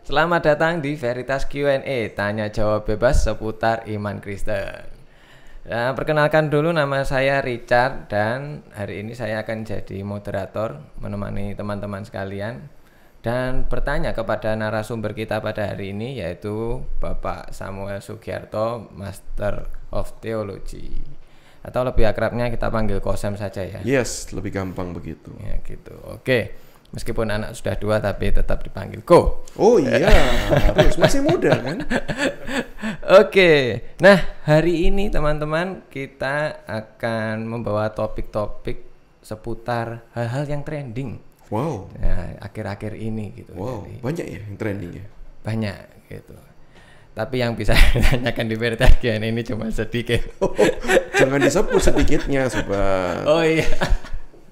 Selamat datang di Veritas Q&A, tanya jawab bebas seputar iman Kristen. Nah, perkenalkan dulu nama saya Richard dan hari ini saya akan jadi moderator menemani teman-teman sekalian dan bertanya kepada narasumber kita pada hari ini yaitu Bapak Samuel Sugiarto, Master of Theology atau lebih akrabnya kita panggil Kosem saja ya. Yes, lebih gampang begitu. Ya gitu. Oke. Meskipun anak sudah dua tapi tetap dipanggil Ko. Oh iya, harus masih muda kan? Oke, nah hari ini teman-teman kita akan membawa topik-topik seputar hal-hal yang trending. Wow. akhir ya, akhir-akhir ini gitu. Wow, Jadi, banyak ya yang trending ya? Banyak gitu. Tapi yang bisa ditanyakan di Bertagian ini cuma sedikit. Oh, jangan disebut sedikitnya, sobat. Oh iya.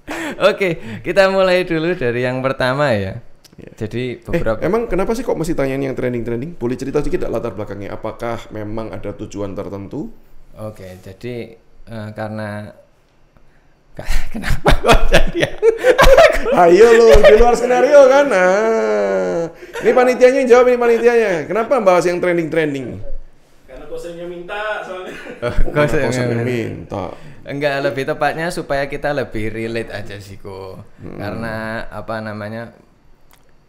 Oke, kita mulai dulu dari yang pertama ya. Ya. Jadi eh, beberapa. Eh, emang kenapa sih kok masih tanyain yang trending-trending? Boleh cerita sedikit latar belakangnya? Apakah memang ada tujuan tertentu? Oke, jadi uh, karena kenapa kok jadi ya? Ayo lo di luar skenario kan? Ah. ini panitianya yang jawab ini panitianya. Kenapa bahas yang trending-trending? Karena kosennya minta soalnya. Oh, eh, kosennya minta. Enggak, lebih tepatnya supaya kita lebih relate aja sih kok. Hmm. Karena apa namanya?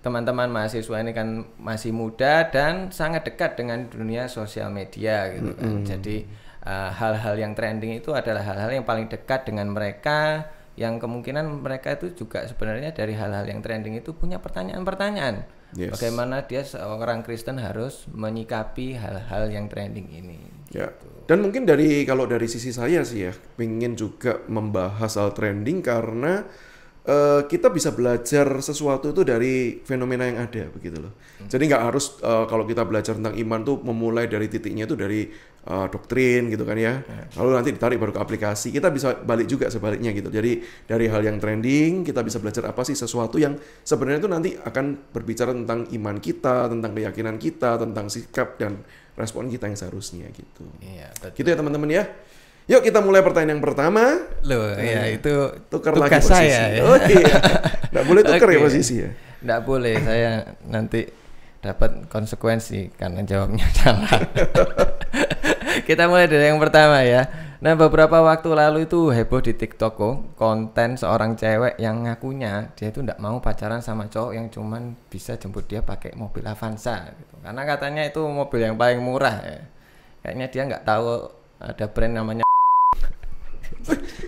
Teman-teman mahasiswa ini kan masih muda dan sangat dekat dengan dunia sosial media gitu kan. Hmm. Jadi eh, hal-hal uh, yang trending itu adalah hal-hal yang paling dekat dengan mereka yang kemungkinan mereka itu juga sebenarnya dari hal-hal yang trending itu punya pertanyaan-pertanyaan. Yes. Bagaimana dia seorang Kristen harus menyikapi hal-hal yang trending ini. Ya. Gitu. Dan mungkin dari kalau dari sisi saya sih ya, ingin juga membahas hal trending karena uh, kita bisa belajar sesuatu itu dari fenomena yang ada begitu loh. Hmm. Jadi nggak harus uh, kalau kita belajar tentang iman tuh memulai dari titiknya itu dari uh, doktrin gitu kan ya. Hmm. Lalu nanti ditarik baru ke aplikasi. Kita bisa balik juga sebaliknya gitu. Jadi dari hal yang trending kita bisa belajar apa sih sesuatu yang sebenarnya itu nanti akan berbicara tentang iman kita, tentang keyakinan kita, tentang sikap dan respon kita yang seharusnya gitu. Iya, betul. Gitu ya teman-teman ya. Yuk kita mulai pertanyaan yang pertama. Loh, nah, ya itu tukar lagi posisi. Saya, ya. Oh iya. Nggak boleh tukar okay. ya posisi ya. Nggak boleh, saya nanti dapat konsekuensi karena jawabnya salah. kita mulai dari yang pertama ya. Nah beberapa waktu lalu itu heboh di TikTok kok oh, konten seorang cewek yang ngakunya dia itu tidak mau pacaran sama cowok yang cuman bisa jemput dia pakai mobil Avanza gitu. Karena katanya itu mobil yang paling murah ya. Kayaknya dia nggak tahu ada brand namanya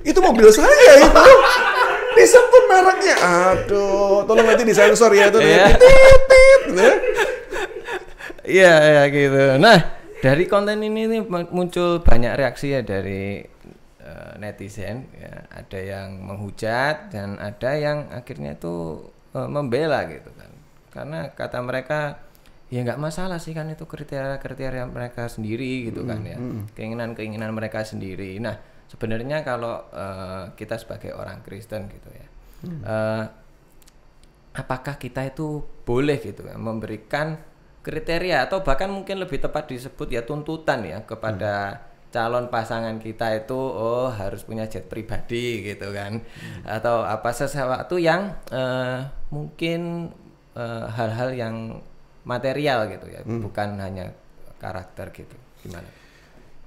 itu mobil saya itu disebut mereknya aduh tolong nanti disensor ya itu yeah. Iya, gitu ya iya, iya, gitu. Nah, dari konten ini nih muncul banyak reaksi ya dari uh, netizen ya. ada yang menghujat dan ada yang akhirnya itu uh, eh, membela gitu kan karena kata mereka ya nggak masalah sih kan itu kriteria kriteria mereka sendiri gitu hmm, kan ya hmm. keinginan keinginan mereka sendiri nah sebenarnya kalau uh, kita sebagai orang Kristen gitu ya mm -hmm. uh, apakah kita itu boleh gitu kan memberikan kriteria atau bahkan mungkin lebih tepat disebut ya tuntutan ya kepada hmm. calon pasangan kita itu oh harus punya jet pribadi gitu kan hmm. atau apa sesuatu yang uh, mungkin eh, hal-hal uh, yang material gitu ya hmm. bukan hanya karakter gitu gimana?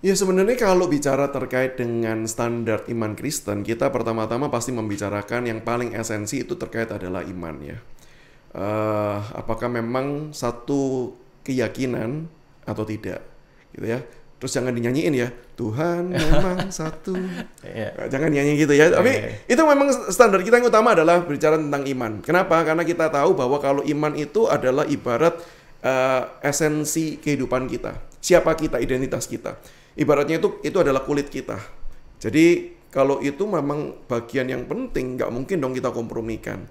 Ya sebenarnya kalau bicara terkait dengan standar iman Kristen, kita pertama-tama pasti membicarakan yang paling esensi itu terkait adalah iman ya uh, apakah memang satu keyakinan atau tidak gitu ya terus jangan dinyanyiin ya Tuhan memang satu yeah. Iya. jangan nyanyi gitu ya tapi yeah. Iya. itu memang standar kita yang utama adalah berbicara tentang iman kenapa karena kita tahu bahwa kalau iman itu adalah ibarat uh, esensi kehidupan kita siapa kita identitas kita ibaratnya itu itu adalah kulit kita jadi kalau itu memang bagian yang penting nggak mungkin dong kita kompromikan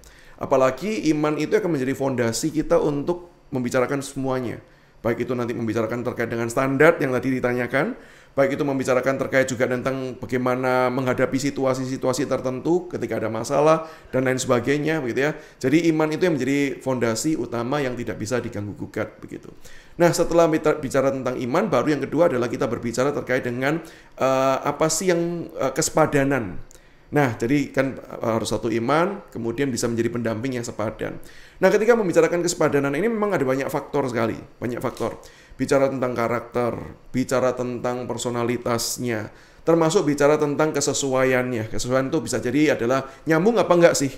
Apalagi iman itu akan menjadi fondasi kita untuk membicarakan semuanya. Baik itu nanti membicarakan terkait dengan standar yang tadi ditanyakan, baik itu membicarakan terkait juga tentang bagaimana menghadapi situasi-situasi tertentu ketika ada masalah dan lain sebagainya begitu ya. Jadi iman itu yang menjadi fondasi utama yang tidak bisa diganggu gugat begitu. Nah, setelah bicara tentang iman, baru yang kedua adalah kita berbicara terkait dengan uh, apa sih yang uh, eh, kesepadanan Nah, jadi kan e, harus satu iman, kemudian bisa menjadi pendamping yang sepadan. Nah, ketika membicarakan kesepadanan ini memang ada banyak faktor sekali, banyak faktor. Bicara tentang karakter, bicara tentang personalitasnya, termasuk bicara tentang kesesuaiannya. Kesesuaian itu bisa jadi adalah nyambung apa enggak sih?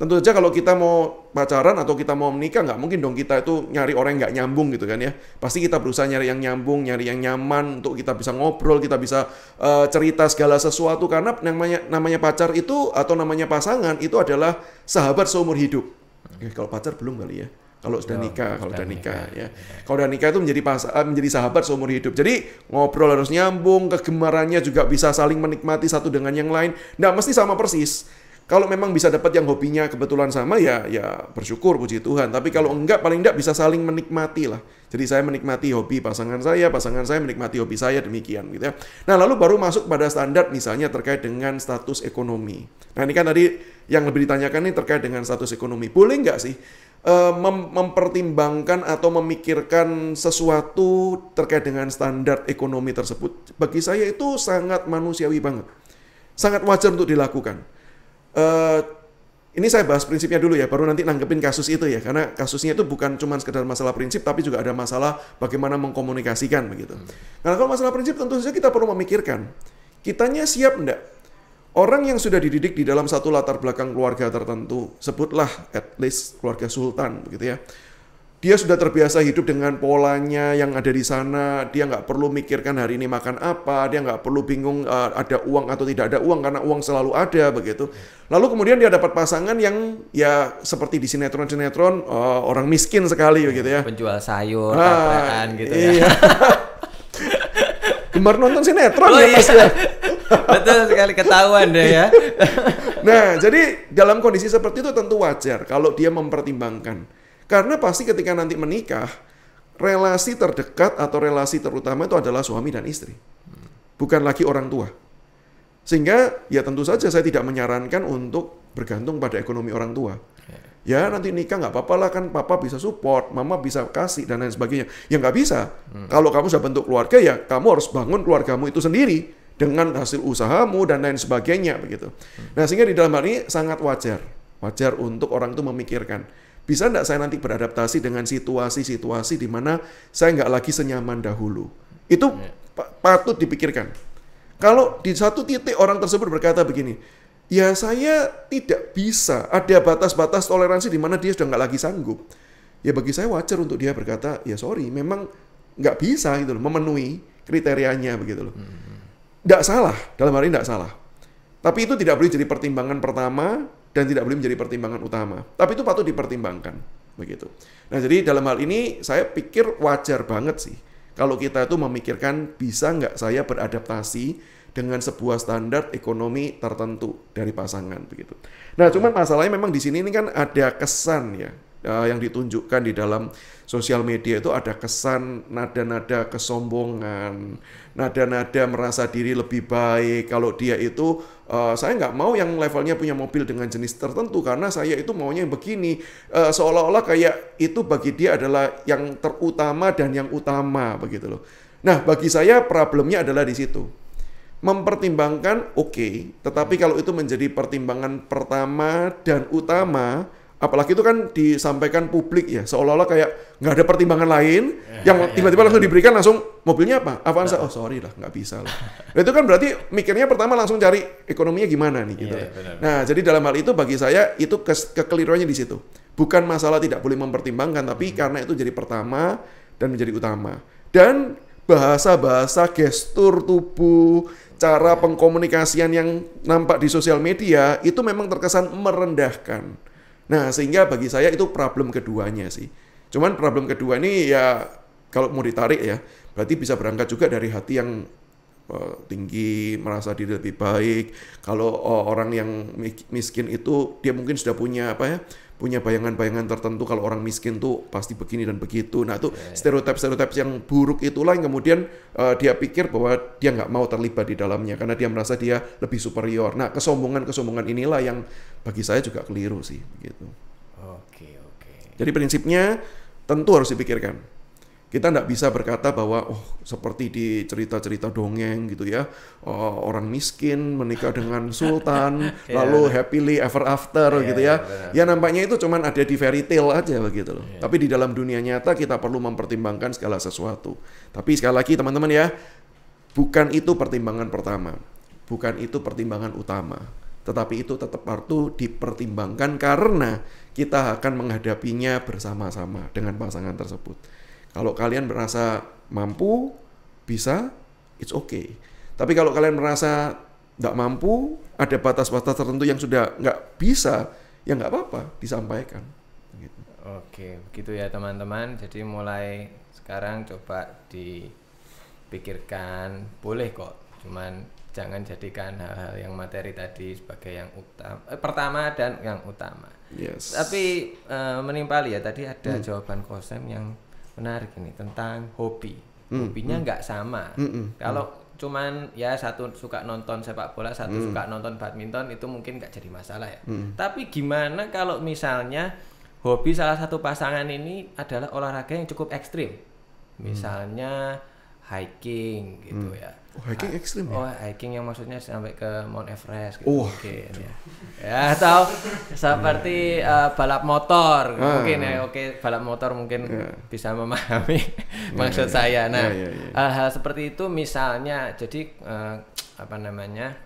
Tentu saja kalau kita mau pacaran atau kita mau menikah, nggak mungkin dong kita itu nyari orang yang nggak nyambung gitu kan ya. Pasti kita berusaha nyari yang nyambung, nyari yang nyaman untuk kita bisa ngobrol, kita bisa uh, cerita segala sesuatu. Karena namanya namanya pacar itu atau namanya pasangan itu adalah sahabat seumur hidup. Oke, kalau pacar belum kali ya kalau sudah nikah, kalau sudah nikah, nikah ya. Kalau sudah nikah itu menjadi pas, eh, menjadi sahabat seumur hidup. Jadi ngobrol harus nyambung, kegemarannya juga bisa saling menikmati satu dengan yang lain. Nggak mesti sama persis, kalau memang bisa dapat yang hobinya kebetulan sama ya ya bersyukur puji Tuhan. Tapi kalau enggak paling enggak bisa saling menikmati lah. Jadi saya menikmati hobi pasangan saya, pasangan saya menikmati hobi saya demikian gitu ya. Nah, lalu baru masuk pada standar misalnya terkait dengan status ekonomi. Nah, ini kan tadi yang lebih ditanyakan ini terkait dengan status ekonomi. Boleh enggak sih eh, mem mempertimbangkan atau memikirkan sesuatu terkait dengan standar ekonomi tersebut? Bagi saya itu sangat manusiawi banget. Sangat wajar untuk dilakukan. Eh, ini saya bahas prinsipnya dulu ya, baru nanti nanggepin kasus itu ya, karena kasusnya itu bukan cuma sekedar masalah prinsip, tapi juga ada masalah bagaimana mengkomunikasikan begitu. Hmm. Karena kalau masalah prinsip tentu saja kita perlu memikirkan, kitanya siap enggak? Orang yang sudah dididik di dalam satu latar belakang keluarga tertentu, sebutlah at least keluarga sultan begitu ya, dia sudah terbiasa hidup dengan polanya yang ada di sana. Dia nggak perlu mikirkan hari ini makan apa. Dia nggak perlu bingung uh, ada uang atau tidak ada uang karena uang selalu ada begitu. Lalu kemudian dia dapat pasangan yang ya seperti di sinetron-sinetron uh, orang miskin sekali begitu ya. Penjual sayur, ah, gitu ya. iya. ya. Gemar nonton sinetron oh, ya pasti. iya. Ya? Betul sekali ketahuan deh ya. nah, jadi dalam kondisi seperti itu tentu wajar kalau dia mempertimbangkan karena pasti ketika nanti menikah, relasi terdekat atau relasi terutama itu adalah suami dan istri. Bukan lagi orang tua. Sehingga ya tentu saja saya tidak menyarankan untuk bergantung pada ekonomi orang tua. Ya nanti nikah nggak apa-apa lah kan papa bisa support, mama bisa kasih dan lain sebagainya. Ya nggak bisa. Hmm. Kalau kamu sudah bentuk keluarga ya kamu harus bangun keluargamu itu sendiri dengan hasil usahamu dan lain sebagainya begitu. Hmm. Nah sehingga di dalam hal ini sangat wajar, wajar untuk orang itu memikirkan bisa nggak saya nanti beradaptasi dengan situasi-situasi di mana saya nggak lagi senyaman dahulu? Itu iya. patut dipikirkan. Kalau di satu titik orang tersebut berkata begini, ya saya tidak bisa, ada batas-batas toleransi di mana dia sudah nggak lagi sanggup. Ya bagi saya wajar untuk dia berkata, ya sorry, memang nggak bisa gitu loh, memenuhi kriterianya begitu loh. Hmm. Nggak salah, dalam hal ini nggak salah. Tapi itu tidak boleh jadi pertimbangan pertama dan tidak boleh menjadi pertimbangan utama. Tapi itu patut dipertimbangkan, begitu. Nah, jadi dalam hal ini saya pikir wajar banget sih kalau kita itu memikirkan bisa nggak saya beradaptasi dengan sebuah standar ekonomi tertentu dari pasangan begitu. Nah, cuman masalahnya memang di sini ini kan ada kesan ya uh, yang ditunjukkan di dalam sosial media itu ada kesan nada-nada kesombongan, nada-nada merasa diri lebih baik. Kalau dia itu, uh, saya nggak mau yang levelnya punya mobil dengan jenis tertentu karena saya itu maunya yang begini. Uh, seolah-olah kayak itu bagi dia adalah yang terutama dan yang utama begitu loh. Nah, bagi saya problemnya adalah di situ. Mempertimbangkan oke, okay, tetapi kalau itu menjadi pertimbangan pertama dan utama, apalagi itu kan disampaikan publik ya seolah-olah kayak nggak ada pertimbangan lain ya, yang iya, tiba-tiba ya, langsung iya. diberikan langsung mobilnya apa Avanza nah. oh sorry lah nggak bisa lah nah, itu kan berarti mikirnya pertama langsung cari ekonominya gimana nih gitu ya, benar, benar. nah jadi dalam hal itu bagi saya itu kekeliruannya di situ bukan masalah tidak boleh mempertimbangkan tapi hmm. karena itu jadi pertama dan menjadi utama dan bahasa-bahasa gestur tubuh cara pengkomunikasian yang nampak di sosial media itu memang terkesan merendahkan Nah, sehingga bagi saya itu problem keduanya sih. Cuman problem kedua ini ya kalau mau ditarik ya, berarti bisa berangkat juga dari hati yang eh, tinggi, merasa diri lebih baik. Kalau eh, orang yang miskin itu dia mungkin sudah punya apa ya? punya bayangan-bayangan tertentu kalau orang miskin tuh pasti begini dan begitu. Nah itu stereotip-stereotip yang buruk itulah yang kemudian uh, dia pikir bahwa dia nggak mau terlibat di dalamnya karena dia merasa dia lebih superior. Nah kesombongan-kesombongan inilah yang bagi saya juga keliru sih, gitu. Oke oke. Jadi prinsipnya tentu harus dipikirkan kita tidak bisa berkata bahwa oh seperti di cerita-cerita dongeng gitu ya oh, orang miskin menikah dengan sultan yeah. lalu happily ever after yeah, gitu iya, ya. Yeah, ya nampaknya itu cuman ada di fairy tale aja begitu loh. Yeah. Tapi di dalam dunia nyata kita perlu mempertimbangkan segala sesuatu. Tapi sekali lagi teman-teman ya bukan itu pertimbangan pertama, bukan itu pertimbangan utama tetapi itu tetap perlu dipertimbangkan karena kita akan menghadapinya bersama-sama dengan pasangan tersebut. Kalau kalian merasa mampu, bisa, it's okay. Tapi kalau kalian merasa nggak mampu, ada batas-batas tertentu yang sudah nggak bisa, ya nggak apa-apa, disampaikan. Gitu. Oke, begitu ya teman-teman. Jadi mulai sekarang coba dipikirkan, boleh kok, cuman jangan jadikan hal-hal yang materi tadi sebagai yang utama eh, pertama dan yang utama. Yes. Tapi e, menimpali ya tadi ada hmm. jawaban kosem yang menarik ini tentang hobi. Mm, Hobinya hmm. nggak mm. sama. Mm, Kalau cuman ya satu suka nonton sepak bola, satu mm. suka nonton badminton itu mungkin nggak jadi masalah ya. Mm. Tapi gimana kalau misalnya hobi salah satu pasangan ini adalah olahraga yang cukup ekstrim, misalnya mm. hiking gitu mm. ya, Oh, hiking ah, ekstrim ya? Oh, hiking yang maksudnya sampai ke Mount Everest gitu oh. mungkin ya. ya atau seperti uh, balap motor ah. mungkin ya. Oke, balap motor mungkin yeah. bisa memahami yeah, iya, maksud yeah, saya. Nah, yeah, yeah, yeah. hal-hal seperti itu misalnya jadi uh, apa namanya?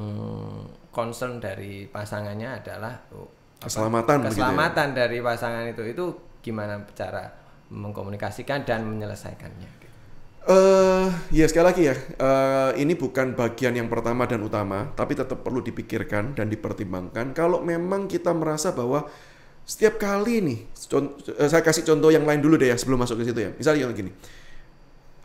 Hmm, concern dari pasangannya adalah oh, keselamatan apa, keselamatan ya? dari pasangan itu itu gimana cara mengkomunikasikan dan menyelesaikannya Uh, ya sekali lagi ya, uh, ini bukan bagian yang pertama dan utama, tapi tetap perlu dipikirkan dan dipertimbangkan. Kalau memang kita merasa bahwa setiap kali nih, contoh, eh, saya kasih contoh yang lain dulu deh ya sebelum masuk ke situ ya. Misalnya yang gini,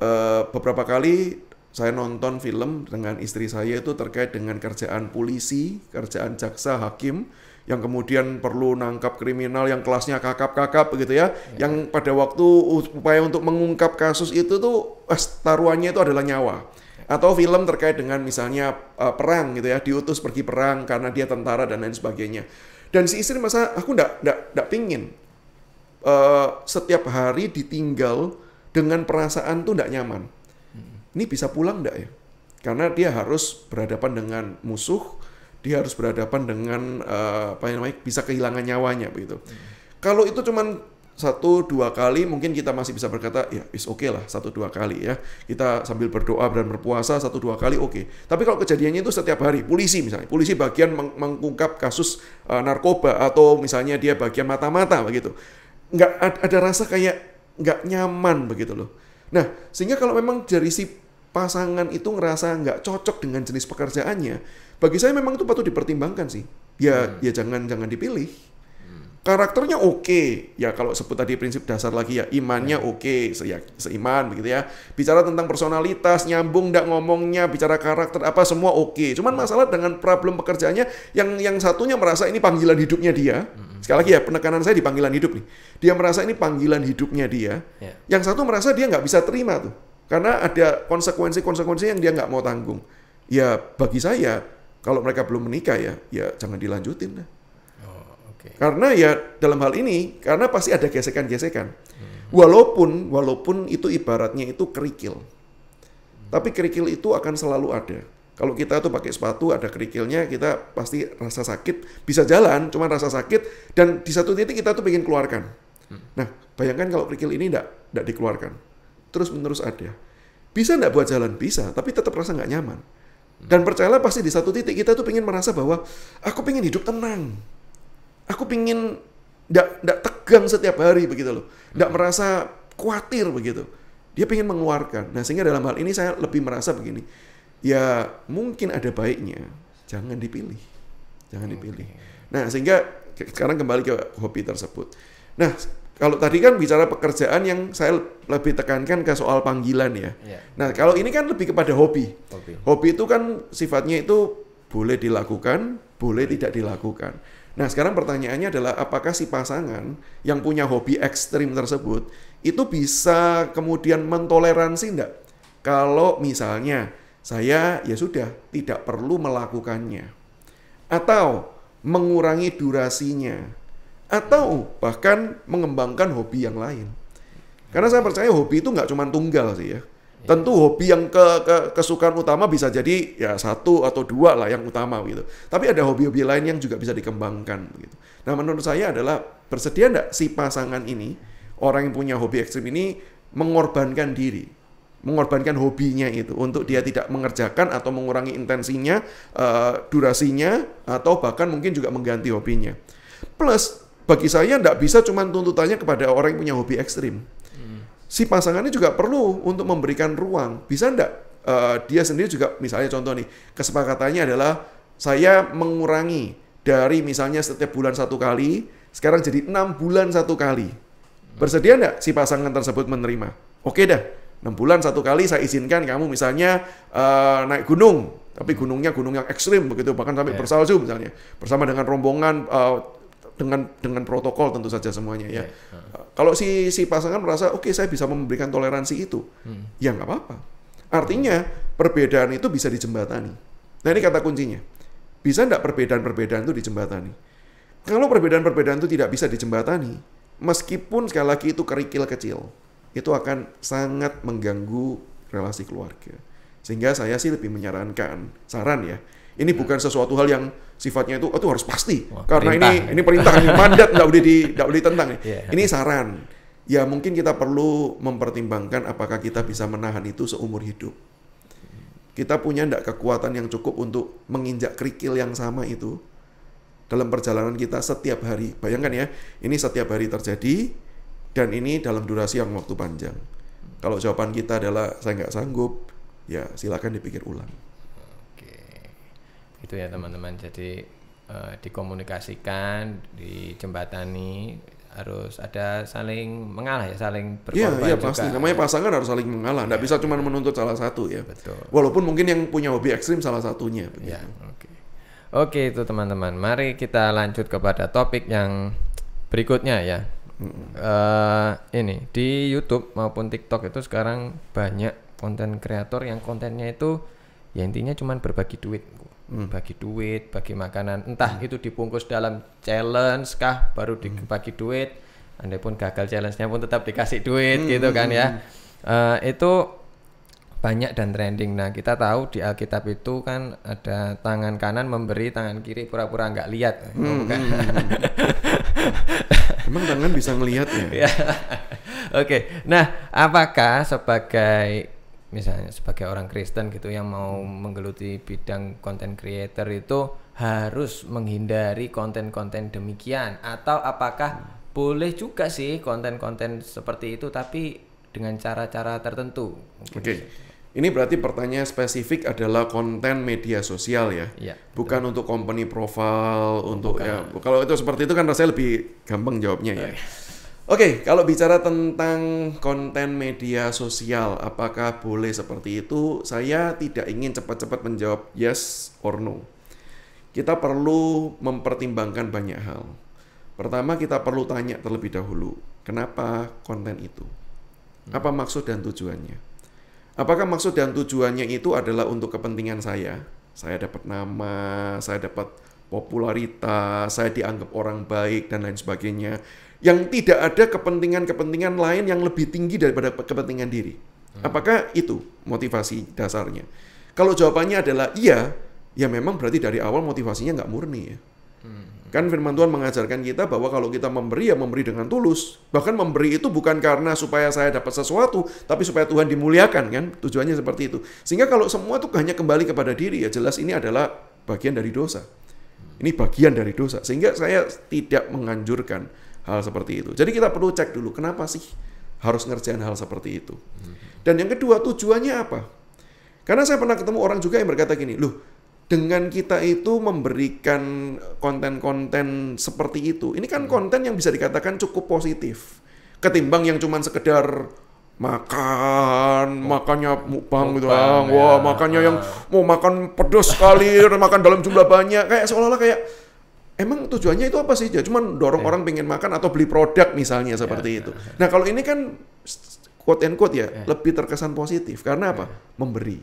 uh, beberapa kali saya nonton film dengan istri saya itu terkait dengan kerjaan polisi, kerjaan jaksa, hakim, yang kemudian perlu nangkap kriminal yang kelasnya kakap-kakap begitu ya, ya. Yang pada waktu upaya untuk mengungkap kasus itu tuh eh, taruhannya itu adalah nyawa. Ya. Atau film terkait dengan misalnya uh, perang gitu ya, diutus pergi perang karena dia tentara dan lain sebagainya. Dan si istri masa aku ndak ndak ndak pingin uh, setiap hari ditinggal dengan perasaan tuh ndak nyaman. Hmm. Ini bisa pulang ndak ya? Karena dia harus berhadapan dengan musuh, dia harus berhadapan dengan uh, apa namanya bisa kehilangan nyawanya begitu. Hmm. Kalau itu cuman satu dua kali mungkin kita masih bisa berkata ya is oke okay lah satu dua kali ya kita sambil berdoa dan berpuasa satu dua kali oke okay. tapi kalau kejadiannya itu setiap hari polisi misalnya polisi bagian meng mengungkap kasus uh, narkoba atau misalnya dia bagian mata-mata begitu nggak ada, ada rasa kayak nggak nyaman begitu loh nah sehingga kalau memang dari si pasangan itu ngerasa nggak cocok dengan jenis pekerjaannya bagi saya memang itu patut dipertimbangkan sih. Ya hmm. ya jangan jangan dipilih. Hmm. Karakternya oke, okay. ya kalau sebut tadi prinsip dasar lagi ya imannya ya. oke, okay. Ya, seiman begitu ya. Bicara tentang personalitas, nyambung ndak ngomongnya, bicara karakter apa semua oke. Okay. Cuman hmm. masalah dengan problem pekerjaannya yang yang satunya merasa ini panggilan hidupnya dia. Hmm. Sekali lagi ya penekanan saya di panggilan hidup nih. Dia merasa ini panggilan hidupnya dia. Ya. Yang satu merasa dia nggak bisa terima tuh karena ada konsekuensi-konsekuensi yang dia nggak mau tanggung. Ya bagi saya kalau mereka belum menikah ya, ya jangan dilanjutin. lah. Oh, okay. Karena ya dalam hal ini, karena pasti ada gesekan-gesekan. Hmm. Walaupun, walaupun itu ibaratnya itu kerikil. Hmm. Tapi kerikil itu akan selalu ada. Kalau kita tuh pakai sepatu ada kerikilnya, kita pasti rasa sakit. Bisa jalan, cuma rasa sakit. Dan di satu titik kita tuh pengen keluarkan. Hmm. Nah, bayangkan kalau kerikil ini tidak dikeluarkan. Terus-menerus ada. Bisa tidak buat jalan? Bisa, tapi tetap rasa nggak nyaman. Dan percayalah pasti di satu titik kita tuh pengen merasa bahwa aku pengen hidup tenang. Aku pengen tidak tegang setiap hari begitu loh. tidak hmm. merasa khawatir begitu. Dia pengen mengeluarkan. Nah, sehingga dalam hal ini saya lebih merasa begini. Ya, mungkin ada baiknya jangan dipilih. Jangan dipilih. Nah, sehingga sekarang kembali ke hobi tersebut. Nah, kalau tadi kan bicara pekerjaan yang saya lebih tekankan ke soal panggilan ya. Yeah. Nah, kalau ini kan lebih kepada hobi. hobi. Hobi itu kan sifatnya itu boleh dilakukan, boleh tidak dilakukan. Nah, sekarang pertanyaannya adalah apakah si pasangan yang punya hobi ekstrim tersebut itu bisa kemudian mentoleransi enggak? Kalau misalnya saya ya sudah tidak perlu melakukannya atau mengurangi durasinya atau bahkan mengembangkan hobi yang lain. Karena saya percaya hobi itu nggak cuma tunggal sih ya. Iya. Tentu hobi yang ke, ke, kesukaan utama bisa jadi ya satu atau dua lah yang utama gitu. Tapi ada hobi-hobi lain yang juga bisa dikembangkan gitu. Nah menurut saya adalah bersedia nggak si pasangan ini, orang yang punya hobi ekstrim ini mengorbankan diri mengorbankan hobinya itu untuk dia tidak mengerjakan atau mengurangi intensinya, uh, durasinya, atau bahkan mungkin juga mengganti hobinya. Plus bagi saya tidak bisa cuma tuntutannya kepada orang yang punya hobi ekstrim. Si pasangannya juga perlu untuk memberikan ruang. Bisa tidak uh, eh, dia sendiri juga misalnya contoh nih kesepakatannya adalah saya mengurangi dari misalnya setiap bulan satu kali sekarang jadi enam bulan satu kali. Bersedia tidak si pasangan tersebut menerima? Oke dah, enam bulan satu kali saya izinkan kamu misalnya uh, naik gunung tapi gunungnya gunung yang ekstrim begitu bahkan sampai yeah. bersalju misalnya bersama dengan rombongan uh, dengan dengan protokol tentu saja semuanya ya. Yeah. Uh. Iya. Kalau si si pasangan merasa oke okay, saya bisa memberikan toleransi itu, hmm. ya nggak apa-apa. Artinya perbedaan itu bisa dijembatani. Nah ini kata kuncinya, bisa nggak perbedaan-perbedaan itu dijembatani? Kalau perbedaan-perbedaan itu tidak bisa dijembatani, meskipun sekali lagi itu kerikil kecil, itu akan sangat mengganggu relasi keluarga. Sehingga saya sih lebih menyarankan, saran ya, ini iya. bukan sesuatu hal yang sifatnya itu oh, itu harus pasti Wah, karena perintah. ini ini perintah ini mandat nggak boleh di boleh ditentang. ya. Iya. Ini saran. Ya mungkin kita perlu mempertimbangkan apakah kita bisa menahan itu seumur hidup. Kita punya ndak kekuatan yang cukup untuk menginjak kerikil yang sama itu dalam perjalanan kita setiap hari. Bayangkan ya, ini setiap hari terjadi dan ini dalam durasi yang waktu panjang. Kalau jawaban kita adalah saya nggak sanggup, ya silakan dipikir ulang gitu ya teman-teman jadi uh, dikomunikasikan dijembatani harus ada saling mengalah ya saling iya, iya, berkorban ya, ya, juga. pasti namanya pasangan harus saling mengalah tidak ya. bisa cuma menuntut salah satu ya betul walaupun mungkin yang punya hobi ekstrim salah satunya iya, begitu. ya oke okay. oke okay, itu teman-teman mari kita lanjut kepada topik yang berikutnya ya uh, ini di YouTube maupun TikTok itu sekarang banyak konten kreator yang kontennya itu ya intinya cuma berbagi duit hmm. bagi duit, bagi makanan. Entah hmm. itu dibungkus dalam challenge kah baru dibagi hmm. duit. anda pun gagal challenge-nya pun tetap dikasih duit hmm. gitu hmm, kan ya. Uh, itu banyak dan trending. Nah, kita tahu di Alkitab itu kan ada tangan kanan memberi, tangan kiri pura-pura nggak lihat. Eh, hmm, hmm, Hmm. Emang tangan bisa ngelihat ya? Iya. Oke. Okay. Nah, apakah sebagai misalnya sebagai orang Kristen gitu yang mau hmm. menggeluti bidang konten creator itu harus menghindari konten-konten demikian atau apakah hmm. boleh juga sih konten-konten seperti itu tapi dengan cara-cara tertentu. Oke. Okay. Gitu. Ini berarti pertanyaan spesifik adalah konten media sosial ya, ya bukan betul. untuk company profile, untuk bukan. ya kalau itu seperti itu kan rasanya lebih gampang jawabnya ya. Oke, okay, kalau bicara tentang konten media sosial, apakah boleh seperti itu? Saya tidak ingin cepat-cepat menjawab yes or no. Kita perlu mempertimbangkan banyak hal. Pertama, kita perlu tanya terlebih dahulu, kenapa konten itu? Apa hmm. maksud dan tujuannya? Apakah maksud dan tujuannya itu adalah untuk kepentingan saya? Saya dapat nama, saya dapat popularitas, saya dianggap orang baik, dan lain sebagainya. Yang tidak ada kepentingan-kepentingan lain yang lebih tinggi daripada kepentingan diri. Hmm. Apakah itu motivasi dasarnya? Kalau jawabannya adalah iya, ya memang berarti dari awal motivasinya nggak murni ya. Hmm. Kan firman Tuhan mengajarkan kita bahwa kalau kita memberi ya memberi dengan tulus. Bahkan memberi itu bukan karena supaya saya dapat sesuatu, tapi supaya Tuhan dimuliakan kan. Tujuannya seperti itu. Sehingga kalau semua itu hanya kembali kepada diri ya jelas ini adalah bagian dari dosa. Ini bagian dari dosa. Sehingga saya tidak menganjurkan hal seperti itu. Jadi kita perlu cek dulu kenapa sih harus ngerjain hal seperti itu. Dan yang kedua tujuannya apa? Karena saya pernah ketemu orang juga yang berkata gini, loh dengan kita itu memberikan konten-konten seperti itu, ini kan hmm. konten yang bisa dikatakan cukup positif. Ketimbang yang cuma sekedar makan oh. makannya mukbang gitu bang ya. wah makannya yang mau makan pedas sekali makan dalam jumlah banyak kayak seolah-olah kayak emang tujuannya itu apa sih ya cuman dorong yeah. orang pengen makan atau beli produk misalnya ya, seperti ya, itu ya. nah kalau ini kan quote and quote ya yeah. lebih terkesan positif karena apa yeah. memberi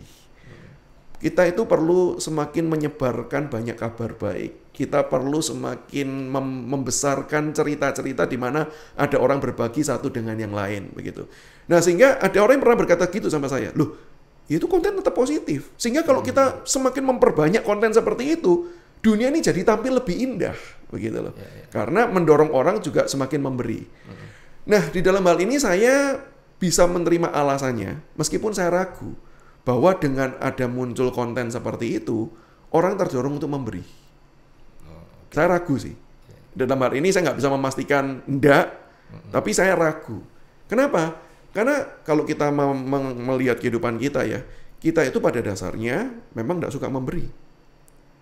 kita itu perlu semakin menyebarkan banyak kabar baik. Kita perlu semakin mem membesarkan cerita-cerita di mana ada orang berbagi satu dengan yang lain begitu. Nah, sehingga ada orang yang pernah berkata gitu sama saya, loh, ya itu konten tetap positif. Sehingga kalau hmm. kita semakin memperbanyak konten seperti itu, dunia ini jadi tampil lebih indah, begitu loh. Ya, ya. Karena mendorong orang juga semakin memberi. Hmm. Nah, di dalam hal ini saya bisa menerima alasannya, meskipun saya ragu bahwa dengan ada muncul konten seperti itu, orang terdorong untuk memberi. Oh, okay. Saya ragu sih. Okay. Ya. Dalam hal ini saya nggak bisa memastikan enggak, -hmm. tapi saya ragu. Kenapa? Karena kalau kita melihat kehidupan kita ya, kita itu pada dasarnya memang tidak suka memberi,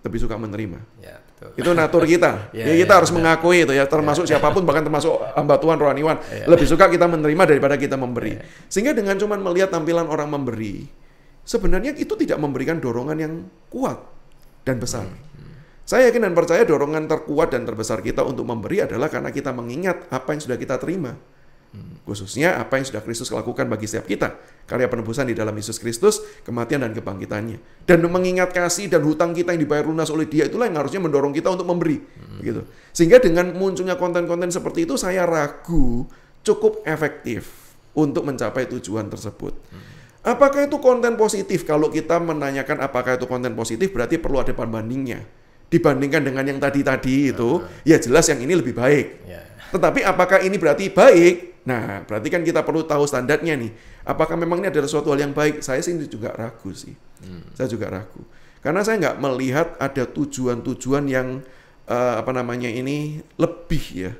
tapi suka menerima. Ya, betul. Itu natur kita. ya, ya, kita ya, harus ya. mengakui itu ya, ya. termasuk ya. siapapun bahkan termasuk hamba Tuhan rohaniwan ya, ya. lebih suka kita menerima daripada kita memberi. Ya. ya. Sehingga dengan cuma melihat tampilan orang memberi, sebenarnya itu tidak memberikan dorongan yang kuat dan besar. Hmm, hmm. Saya yakin dan percaya dorongan terkuat dan terbesar kita untuk memberi adalah karena kita mengingat apa yang sudah kita terima. Khususnya apa yang sudah Kristus lakukan bagi setiap kita. Karya penebusan di dalam Yesus Kristus, kematian dan kebangkitannya. Dan mengingat kasih dan hutang kita yang dibayar lunas oleh dia, itulah yang harusnya mendorong kita untuk memberi. Begitu. Sehingga dengan munculnya konten-konten seperti itu, saya ragu cukup efektif untuk mencapai tujuan tersebut. Apakah itu konten positif? Kalau kita menanyakan apakah itu konten positif, berarti perlu ada perbandingnya Dibandingkan dengan yang tadi-tadi itu, uh ya jelas yang ini lebih baik. Yeah ya. Tetapi apakah ini berarti baik? Nah, berarti kan kita perlu tahu standarnya nih. Apakah memang ini adalah suatu hal yang baik? Saya sih juga ragu sih. Hmm. Saya juga ragu. Karena saya nggak melihat ada tujuan-tujuan yang uh, apa namanya ini lebih ya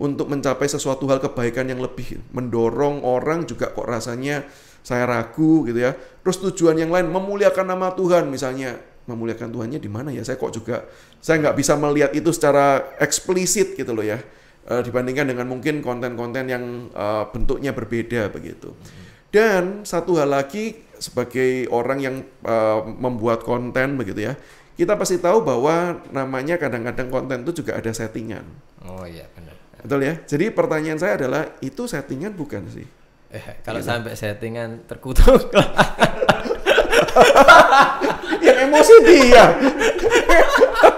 untuk mencapai sesuatu hal kebaikan yang lebih mendorong orang juga kok rasanya saya ragu gitu ya. Terus tujuan yang lain memuliakan nama Tuhan misalnya memuliakan Tuhannya di mana ya saya kok juga saya nggak bisa melihat itu secara eksplisit gitu loh ya uh, dibandingkan dengan mungkin konten-konten yang uh, bentuknya berbeda begitu. Dan satu hal lagi sebagai orang yang uh, membuat konten begitu ya, kita pasti tahu bahwa namanya kadang-kadang konten itu juga ada settingan. Oh iya benar. Betul ya. Jadi pertanyaan saya adalah itu settingan bukan sih? Eh, kalau gitu. sampai settingan terkutuk. yang emosi dia.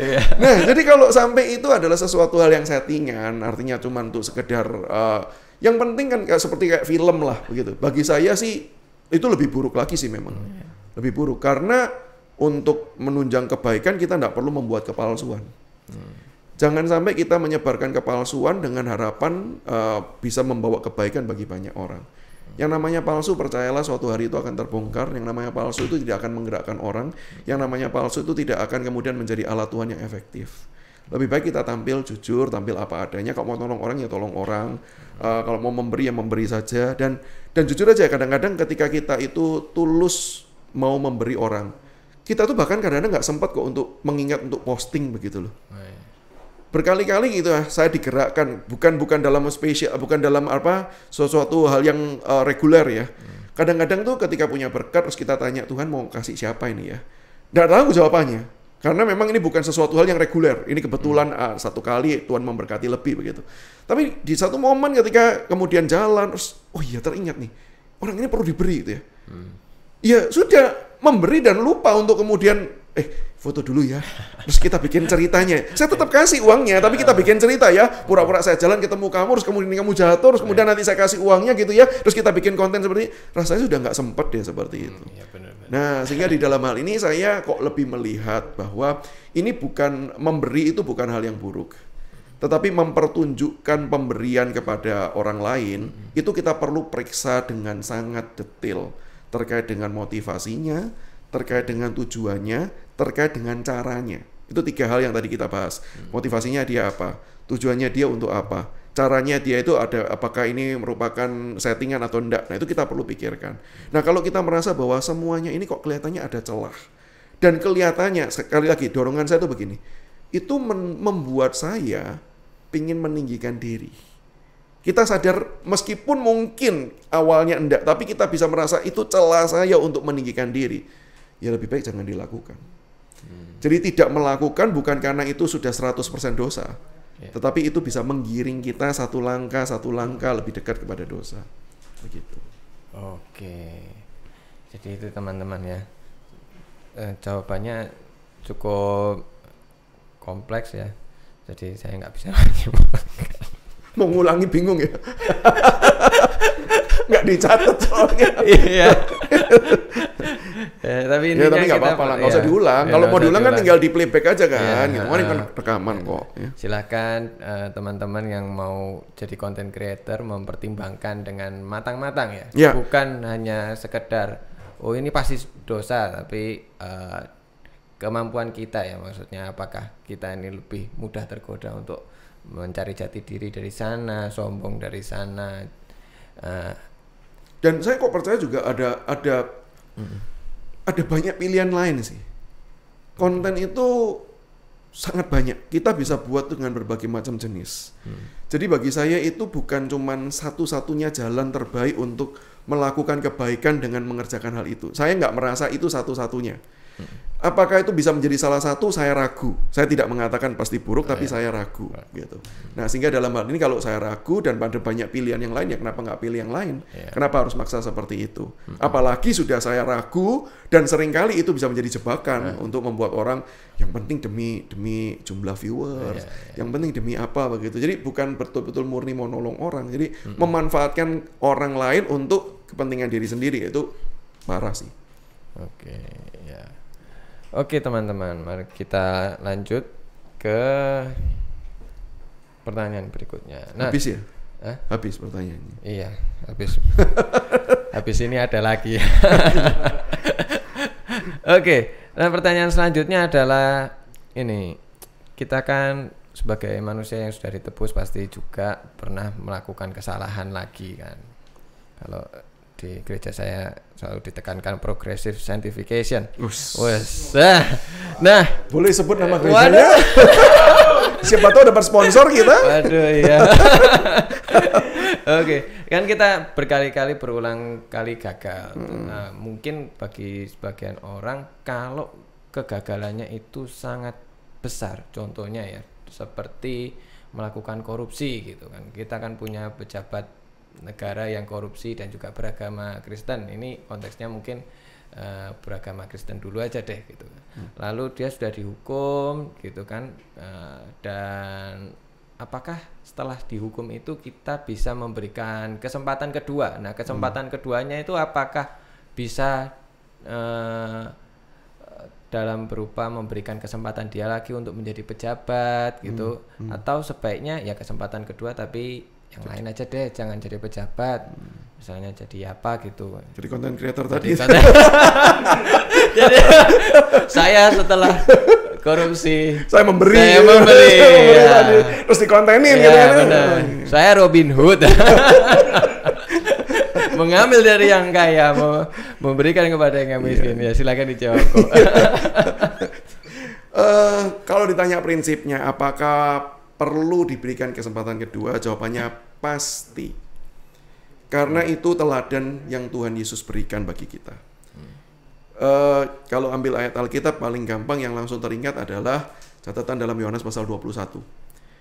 Iya. Nah, jadi kalau sampai itu adalah sesuatu hal yang settingan, artinya cuma untuk sekedar uh, yang penting kan kayak seperti kayak film lah begitu. Bagi saya sih itu lebih buruk lagi sih memang. Hmm. Lebih buruk karena untuk menunjang kebaikan kita tidak perlu membuat kepalsuan. Hmm. Jangan sampai kita menyebarkan kepalsuan dengan harapan uh, bisa membawa kebaikan bagi banyak orang. Yang namanya palsu percayalah suatu hari itu akan terbongkar. Yang namanya palsu itu tidak akan menggerakkan orang. Yang namanya palsu itu tidak akan kemudian menjadi alat Tuhan yang efektif. Lebih baik kita tampil jujur, tampil apa adanya. Kalau mau tolong orang ya tolong orang. Uh, kalau mau memberi ya memberi saja. Dan dan jujur aja kadang-kadang ketika kita itu tulus mau memberi orang, kita tuh bahkan kadang-kadang nggak sempat kok untuk mengingat untuk posting begitu loh. Right oh, iya berkali-kali gitu ya saya digerakkan bukan bukan dalam spesial bukan dalam apa sesuatu hal yang uh, reguler ya kadang-kadang tuh ketika punya berkat terus kita tanya Tuhan mau kasih siapa ini ya tidak tahu jawabannya karena memang ini bukan sesuatu hal yang reguler ini kebetulan uh, satu kali Tuhan memberkati lebih begitu tapi di satu momen ketika kemudian jalan terus oh iya teringat nih orang ini perlu diberi gitu ya hmm. ya sudah memberi dan lupa untuk kemudian eh foto dulu ya terus kita bikin ceritanya saya tetap kasih uangnya tapi kita bikin cerita ya pura-pura saya jalan ketemu kamu terus kemudian kamu jatuh terus kemudian nanti saya kasih uangnya gitu ya terus kita bikin konten seperti ini. rasanya sudah nggak sempet deh seperti hmm, itu iya, nah sehingga di dalam hal ini saya kok lebih melihat bahwa ini bukan memberi itu bukan hal yang buruk tetapi mempertunjukkan pemberian kepada orang lain hmm. itu kita perlu periksa dengan sangat detail terkait dengan motivasinya terkait dengan tujuannya, terkait dengan caranya. Itu tiga hal yang tadi kita bahas. Hmm. Motivasinya dia apa? Tujuannya dia untuk apa? Caranya dia itu ada apakah ini merupakan settingan atau enggak? Nah, itu kita perlu pikirkan. Nah, kalau kita merasa bahwa semuanya ini kok kelihatannya ada celah. Dan kelihatannya sekali lagi dorongan saya itu begini. Itu membuat saya ingin meninggikan diri. Kita sadar meskipun mungkin awalnya enggak, tapi kita bisa merasa itu celah saya untuk meninggikan diri ya lebih baik jangan dilakukan. Hmm. Jadi tidak melakukan bukan karena itu sudah 100% dosa, yeah. tetapi itu bisa menggiring kita satu langkah satu langkah lebih dekat kepada dosa. Begitu. Oke. Jadi itu teman-teman ya. E, jawabannya cukup kompleks ya. Jadi saya nggak bisa mengulangi bingung ya. nggak dicatat soalnya. Iya. Eh, ya, tapi ini ya, tapi nggak apa-apa lah, nggak ya, usah diulang. Ya, Kalau mau diulang, kan tinggal di playback aja kan, ya, gitu kan uh, rekaman kok. Ya. Silahkan teman eh, teman-teman yang mau jadi content creator mempertimbangkan dengan matang-matang ya. ya, bukan hanya sekedar oh ini pasti dosa, tapi uh, kemampuan kita ya maksudnya apakah kita ini lebih mudah tergoda untuk mencari jati diri dari sana, sombong dari sana. Uh, Dan saya kok percaya juga ada ada mm -mm ada banyak pilihan lain sih. Konten itu sangat banyak. Kita bisa buat dengan berbagai macam jenis. Hmm. Jadi bagi saya itu bukan cuman satu-satunya jalan terbaik untuk melakukan kebaikan dengan mengerjakan hal itu. Saya nggak merasa itu satu-satunya. Hmm. Apakah itu bisa menjadi salah satu? Saya ragu. Saya tidak mengatakan pasti buruk, tapi iya. saya ragu. Iya. Gitu. Nah, sehingga dalam hal ini kalau saya ragu dan pada banyak pilihan yang lain, ya kenapa nggak pilih yang lain? Iya. Kenapa harus maksa seperti itu? Hmm. Apalagi sudah saya ragu dan seringkali itu bisa menjadi jebakan untuk membuat orang yang penting demi demi jumlah viewers, yang penting demi apa begitu. Jadi bukan betul-betul murni mau nolong orang. Jadi hmm. memanfaatkan orang lain untuk kepentingan diri sendiri itu parah sih. Oke. Okay. Oke teman-teman, mari kita lanjut ke pertanyaan berikutnya. Nah, habis ya? Hah? Habis pertanyaannya. Iya, habis. habis ini ada lagi. Oke, nah pertanyaan selanjutnya adalah ini. Kita kan sebagai manusia yang sudah ditebus pasti juga pernah melakukan kesalahan lagi kan. Kalau di gereja saya selalu ditekankan progressive sanctification. Us. Nah, nah, boleh sebut nama gerejanya? Siapa tahu dapat sponsor kita. Waduh, iya. Oke, okay. kan kita berkali-kali berulang kali gagal. Hmm. Nah, mungkin bagi sebagian orang kalau kegagalannya itu sangat besar, contohnya ya seperti melakukan korupsi gitu kan. Kita kan punya pejabat negara yang korupsi dan juga beragama Kristen. Ini konteksnya mungkin uh, beragama Kristen dulu aja deh gitu. Hmm. Lalu dia sudah dihukum gitu kan uh, dan apakah setelah dihukum itu kita bisa memberikan kesempatan kedua. Nah, kesempatan hmm. keduanya itu apakah bisa uh, dalam berupa memberikan kesempatan dia lagi untuk menjadi pejabat gitu hmm. Hmm. atau sebaiknya ya kesempatan kedua tapi yang lain aja deh jangan jadi pejabat misalnya jadi apa gitu jadi konten kreator tadi jadi saya setelah korupsi saya memberi saya memberi, saya memberi ya. Tadi. terus dikontenin ya, gitu kan saya Robin Hood mengambil dari yang kaya memberikan kepada yang miskin iya. ya silakan dijawab kok uh, kalau ditanya prinsipnya apakah perlu diberikan kesempatan kedua? Jawabannya pasti. Karena itu teladan yang Tuhan Yesus berikan bagi kita. Uh, kalau ambil ayat Alkitab paling gampang yang langsung teringat adalah catatan dalam Yohanes pasal 21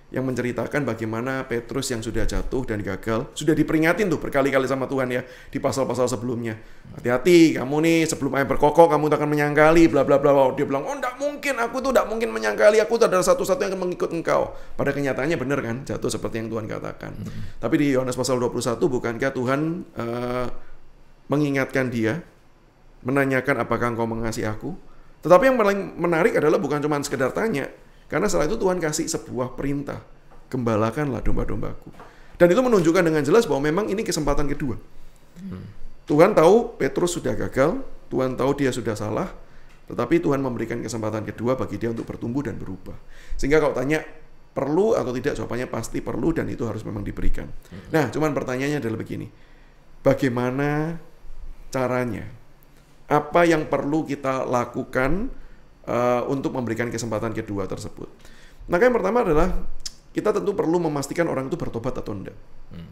yang menceritakan bagaimana Petrus yang sudah jatuh dan gagal sudah diperingatin tuh berkali-kali sama Tuhan ya di pasal-pasal sebelumnya. Hati-hati kamu nih sebelum ayam berkokok kamu akan menyangkali bla bla bla. Dia bilang, "Oh, tidak mungkin aku tuh tidak mungkin menyangkali aku tuh adalah satu-satunya yang akan mengikut engkau." Pada kenyataannya benar kan? Jatuh seperti yang Tuhan katakan. Hmm. Tapi di Yohanes pasal 21 bukankah Tuhan uh, mengingatkan dia menanyakan apakah engkau mengasihi aku? Tetapi yang paling menarik adalah bukan cuma sekedar tanya, karena setelah itu Tuhan kasih sebuah perintah, gembalakanlah domba-dombaku. Dan itu menunjukkan dengan jelas bahwa memang ini kesempatan kedua. Hmm. Tuhan tahu Petrus sudah gagal, Tuhan tahu dia sudah salah, tetapi Tuhan memberikan kesempatan kedua bagi dia untuk bertumbuh dan berubah. Sehingga kalau tanya perlu atau tidak, jawabannya pasti perlu dan itu harus memang diberikan. Hmm. Nah, cuman pertanyaannya adalah begini. Bagaimana caranya? Apa yang perlu kita lakukan Eh, untuk memberikan kesempatan kedua tersebut. Nah, yang pertama adalah kita tentu perlu memastikan orang itu bertobat atau tidak. Hmm.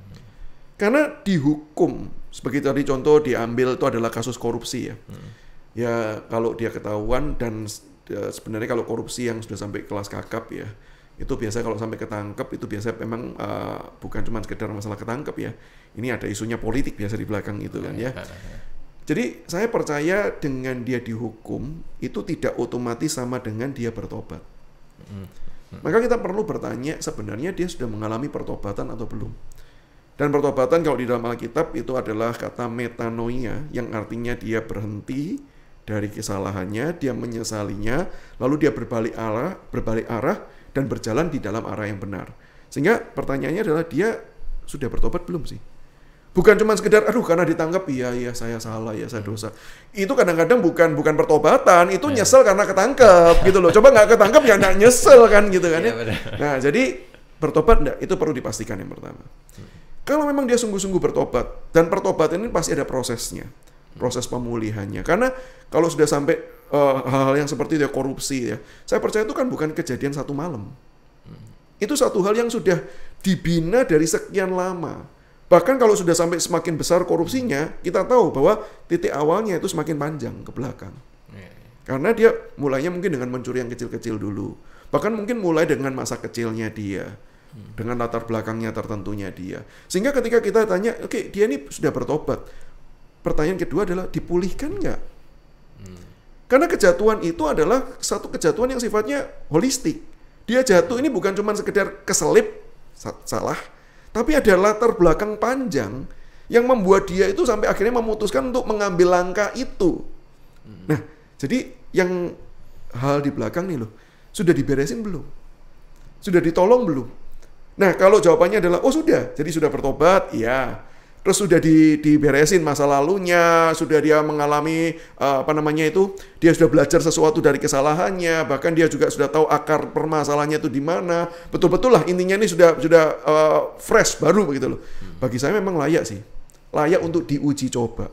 Karena dihukum, sebagai tadi contoh diambil itu adalah kasus korupsi ya. Hmm. Ya kalau dia ketahuan dan ya, sebenarnya kalau korupsi yang sudah sampai kelas kakap ya, itu biasa kalau sampai ketangkep itu biasa memang uh, bukan cuma sekedar masalah ketangkep ya ini ada isunya politik biasa di belakang itu kan ya iya, iya, iya. Jadi saya percaya dengan dia dihukum itu tidak otomatis sama dengan dia bertobat. Mm-hmm. Maka kita perlu bertanya sebenarnya dia sudah mengalami pertobatan atau belum. Dan pertobatan kalau di dalam Alkitab itu adalah kata metanoia yang artinya dia berhenti dari kesalahannya, dia menyesalinya, lalu dia berbalik arah, berbalik arah dan berjalan di dalam arah yang benar. Sehingga pertanyaannya adalah dia sudah bertobat belum sih? Bukan cuma sekedar aduh karena ditangkap iya iya saya salah ya saya dosa. Itu kadang-kadang bukan bukan pertobatan, itu iya. nyesel karena ketangkep gitu loh. Coba nggak ketangkep ya nggak nyesel kan gitu kan ya. Iya, nah, jadi bertobat enggak itu perlu dipastikan yang pertama. Kalau memang dia sungguh-sungguh bertobat dan pertobatan ini pasti ada prosesnya. Proses pemulihannya. Karena kalau sudah sampai hal eh, hal-hal yang seperti dia ya, korupsi ya. Saya percaya itu kan bukan kejadian satu malam. Itu satu hal yang sudah dibina dari sekian lama Bahkan kalau sudah sampai semakin besar korupsinya, kita tahu bahwa titik awalnya itu semakin panjang ke belakang. Iya, iya. Karena dia mulainya mungkin dengan mencuri yang kecil-kecil dulu. Bahkan mungkin mulai dengan masa kecilnya dia. Hmm. Dengan latar belakangnya tertentunya dia. Sehingga ketika kita tanya, oke okay, dia ini sudah bertobat. Pertanyaan kedua adalah, dipulihkan nggak? Hmm. Karena kejatuhan itu adalah satu kejatuhan yang sifatnya holistik. Dia jatuh ini bukan cuma sekedar keselip, salah, tapi ada latar belakang panjang yang membuat dia itu sampai akhirnya memutuskan untuk mengambil langkah itu. Hmm. Nah, jadi yang hal di belakang nih loh, sudah diberesin belum? Sudah ditolong belum? Nah, kalau jawabannya adalah oh sudah, jadi sudah bertobat, ya terus sudah di, diberesin masa lalunya, sudah dia mengalami uh, apa namanya itu, dia sudah belajar sesuatu dari kesalahannya, bahkan dia juga sudah tahu akar permasalahannya itu di mana. Betul-betul lah intinya ini sudah sudah uh, fresh baru begitu loh. Bagi saya memang layak sih. Layak untuk diuji coba.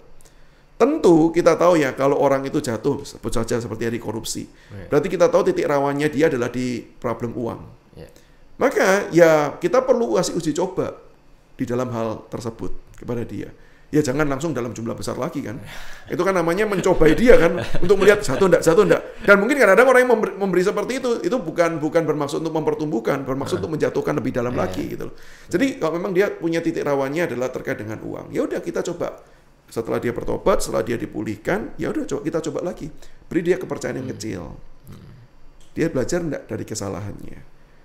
Tentu kita tahu ya kalau orang itu jatuh sebut saja seperti dari korupsi. Iya. Berarti kita tahu titik rawannya dia adalah di problem uang. Iya. Maka ya kita perlu kasih uji coba di dalam hal tersebut kepada dia. Ya jangan langsung dalam jumlah besar lagi kan. Itu kan namanya mencobai dia kan untuk melihat satu ndak satu ndak. Dan mungkin kadang-kadang orang yang memberi, memberi seperti itu itu bukan bukan bermaksud untuk mempertumbuhkan, bermaksud untuk menjatuhkan lebih dalam iya. lagi gitu loh. Jadi kalau memang dia punya titik rawannya adalah terkait dengan uang, ya udah kita coba setelah dia bertobat, setelah dia dipulihkan, ya udah coba kita coba lagi. Beri dia kepercayaan yang hmm. kecil. Dia belajar enggak dari kesalahannya.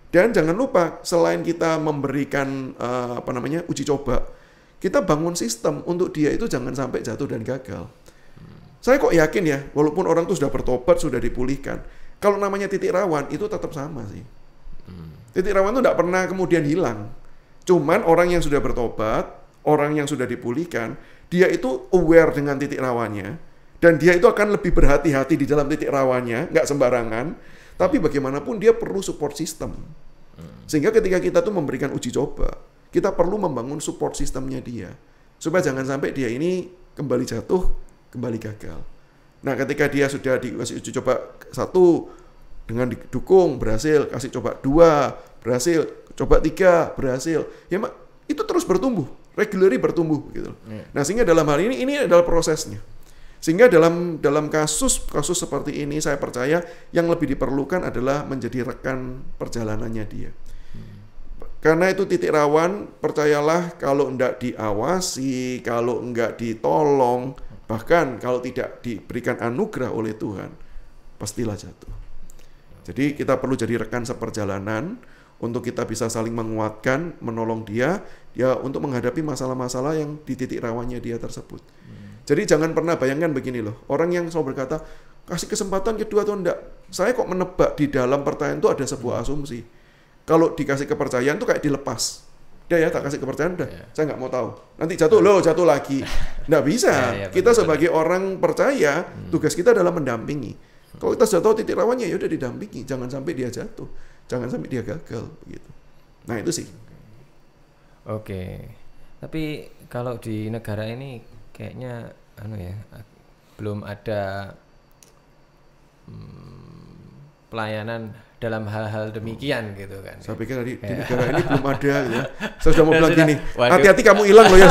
Dan jangan lupa selain kita memberikan uh, apa namanya uji coba, kita bangun sistem untuk dia itu jangan sampai jatuh dan gagal. Saya kok yakin ya, walaupun orang itu sudah bertobat, sudah dipulihkan, kalau namanya titik rawan itu tetap sama sih. Titik rawan itu tidak pernah kemudian hilang. Cuman orang yang sudah bertobat, orang yang sudah dipulihkan, dia itu aware dengan titik rawannya, dan dia itu akan lebih berhati-hati di dalam titik rawannya, nggak sembarangan. Tapi bagaimanapun dia perlu support system. Sehingga ketika kita tuh memberikan uji coba, kita perlu membangun support sistemnya dia. Supaya jangan sampai dia ini kembali jatuh, kembali gagal. Nah, ketika dia sudah dikasih uji coba satu dengan didukung berhasil, kasih coba dua berhasil, coba tiga berhasil, ya mak, itu terus bertumbuh, regularly bertumbuh gitu. Yeah. Iya. Nah, sehingga dalam hal ini ini adalah prosesnya. Sehingga dalam dalam kasus kasus seperti ini saya percaya yang lebih diperlukan adalah menjadi rekan perjalanannya dia. Karena itu titik rawan, percayalah kalau enggak diawasi, kalau enggak ditolong, bahkan kalau tidak diberikan anugerah oleh Tuhan, pastilah jatuh. Jadi kita perlu jadi rekan seperjalanan untuk kita bisa saling menguatkan, menolong dia, ya untuk menghadapi masalah-masalah yang di titik rawannya dia tersebut. Jadi jangan pernah bayangkan begini loh, orang yang selalu berkata, kasih kesempatan kedua atau enggak, saya kok menebak di dalam pertanyaan itu ada sebuah asumsi kalau dikasih kepercayaan tuh kayak dilepas. Dia ya tak kasih kepercayaan dah. Yeah. Saya nggak mau tahu. Nanti jatuh loh, jatuh lagi. Nggak bisa. yeah, yeah, kita sebagai orang percaya, hmm. tugas kita adalah mendampingi. Hmm. Kalau kita sudah tahu titik rawannya, ya udah didampingi. Jangan sampai dia jatuh. Jangan sampai dia gagal. Begitu. Nah itu sih. Oke. Tapi kalau di negara ini kayaknya, anu ya, belum ada hmm, pelayanan dalam hal-hal demikian gitu kan. Saya pikir tadi di ya. negara ini belum ada ya. Saya sudah mau bilang gini, hati-hati kamu hilang loh ya.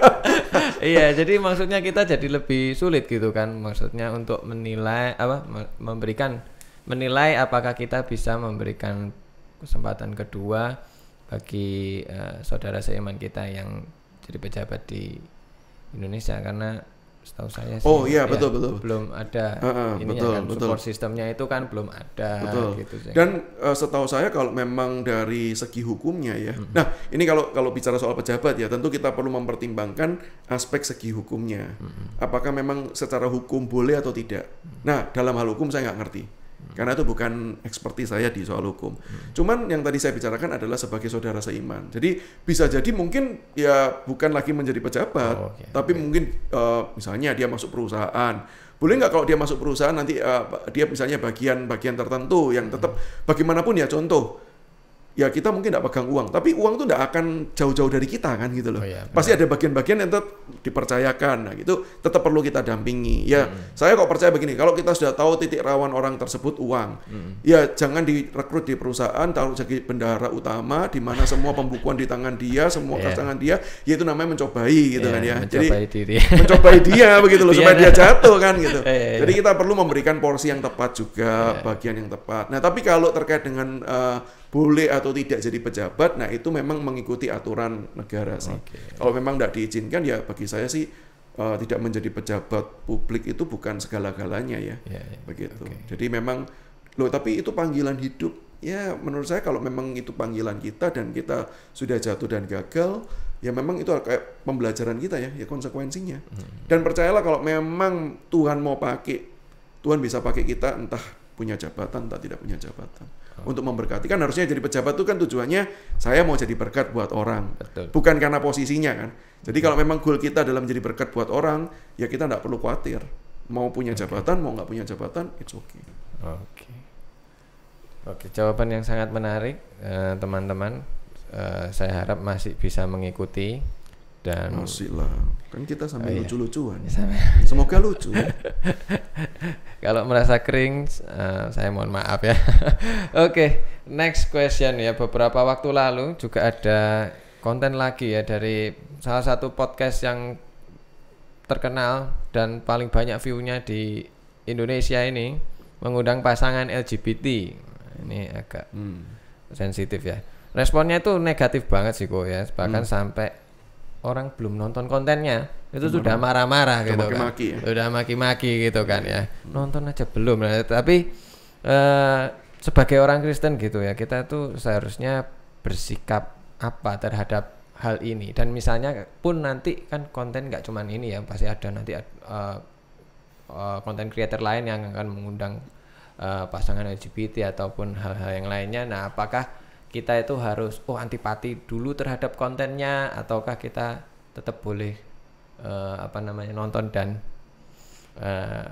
iya, jadi maksudnya kita jadi lebih sulit gitu kan. Maksudnya untuk menilai apa memberikan menilai apakah kita bisa memberikan kesempatan kedua bagi uh, saudara seiman kita yang jadi pejabat di Indonesia karena setahu saya sih. Oh iya ya, betul ya, betul. Belum ada. Uh, uh, betul kan, betul. Support sistemnya itu kan belum ada. Betul. Gitu sih. Dan uh, setahu saya kalau memang dari segi hukumnya ya. -hmm. Nah ini kalau kalau bicara soal pejabat ya tentu kita perlu mempertimbangkan aspek segi hukumnya. -hmm. Apakah memang secara hukum boleh atau tidak? -hmm. Nah dalam hal hukum saya nggak ngerti. Karena itu bukan ekspertis saya di soal hukum. Hmm. Cuman yang tadi saya bicarakan adalah sebagai saudara seiman. Jadi bisa jadi mungkin ya bukan lagi menjadi pejabat, oh, okay. tapi okay. mungkin uh, misalnya dia masuk perusahaan. Boleh nggak kalau dia masuk perusahaan nanti uh, dia misalnya bagian-bagian tertentu yang tetap hmm. bagaimanapun ya contoh ya kita mungkin tidak pegang uang, tapi uang itu tidak akan jauh-jauh dari kita kan gitu loh. Oh, iya, Pasti ada bagian-bagian yang tetap dipercayakan, nah gitu tetap perlu kita dampingi. Ya hmm. saya kok percaya begini, kalau kita sudah tahu titik rawan orang tersebut uang, hmm. ya jangan direkrut di perusahaan, taruh jadi bendahara utama, di mana semua pembukuan di tangan dia, semua yeah. tangan dia, ya itu namanya mencobai gitu yeah, kan ya. Mencobai jadi diri. mencobai dia begitu loh iya, supaya dia iya. jatuh kan gitu. yeah, yeah, jadi iya. kita perlu memberikan porsi yang tepat juga, bagian yang tepat. Nah tapi kalau terkait dengan uh, boleh atau tidak jadi pejabat, nah itu memang mengikuti aturan negara sih. Okay. Kalau memang tidak diizinkan ya bagi saya sih uh, tidak menjadi pejabat publik itu bukan segala-galanya ya, yeah, yeah. begitu. Okay. Jadi memang loh tapi itu panggilan hidup ya menurut saya kalau memang itu panggilan kita dan kita sudah jatuh dan gagal ya memang itu kayak pembelajaran kita ya ya konsekuensinya hmm. dan percayalah kalau memang Tuhan mau pakai Tuhan bisa pakai kita entah punya jabatan entah tidak punya jabatan untuk memberkati kan harusnya jadi pejabat itu kan tujuannya saya mau jadi berkat buat orang Betul. bukan karena posisinya kan jadi kalau memang goal kita adalah menjadi berkat buat orang ya kita tidak perlu khawatir mau punya jabatan okay. mau nggak punya jabatan it's okay oke okay. oke okay, jawaban yang sangat menarik eh, teman-teman uh, uh, saya harap masih bisa mengikuti dan Masih kan kita sambil oh, iya. lucu-lucuan iya, semoga lucu kalau merasa kering eh, saya mohon maaf ya oke okay, next question ya beberapa waktu lalu juga ada konten lagi ya dari salah satu podcast yang terkenal dan paling banyak viewnya di Indonesia ini mengundang pasangan LGBT ini agak hmm. sensitif ya responnya itu negatif banget sih kok ya bahkan hmm. sampai orang belum nonton kontennya itu sudah marah-marah gitu maki -maki kan ya? sudah maki-maki gitu kan iya. ya nonton aja belum nah, tapi eh, sebagai orang Kristen gitu ya kita tuh seharusnya bersikap apa terhadap hal ini dan misalnya pun nanti kan konten nggak cuman ini ya pasti ada nanti eh, eh, konten uh, creator lain yang akan mengundang uh, pasangan LGBT ataupun hal-hal yang lainnya nah apakah kita itu harus oh antipati dulu terhadap kontennya ataukah kita tetap boleh uh, apa namanya nonton dan uh,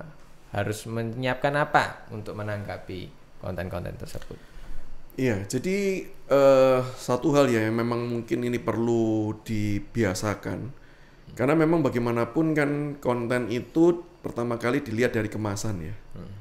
harus menyiapkan apa untuk menanggapi konten-konten tersebut. Iya, jadi uh, satu hal ya yang memang mungkin ini perlu dibiasakan. Karena memang bagaimanapun kan konten itu pertama kali dilihat dari kemasan ya. Hmm.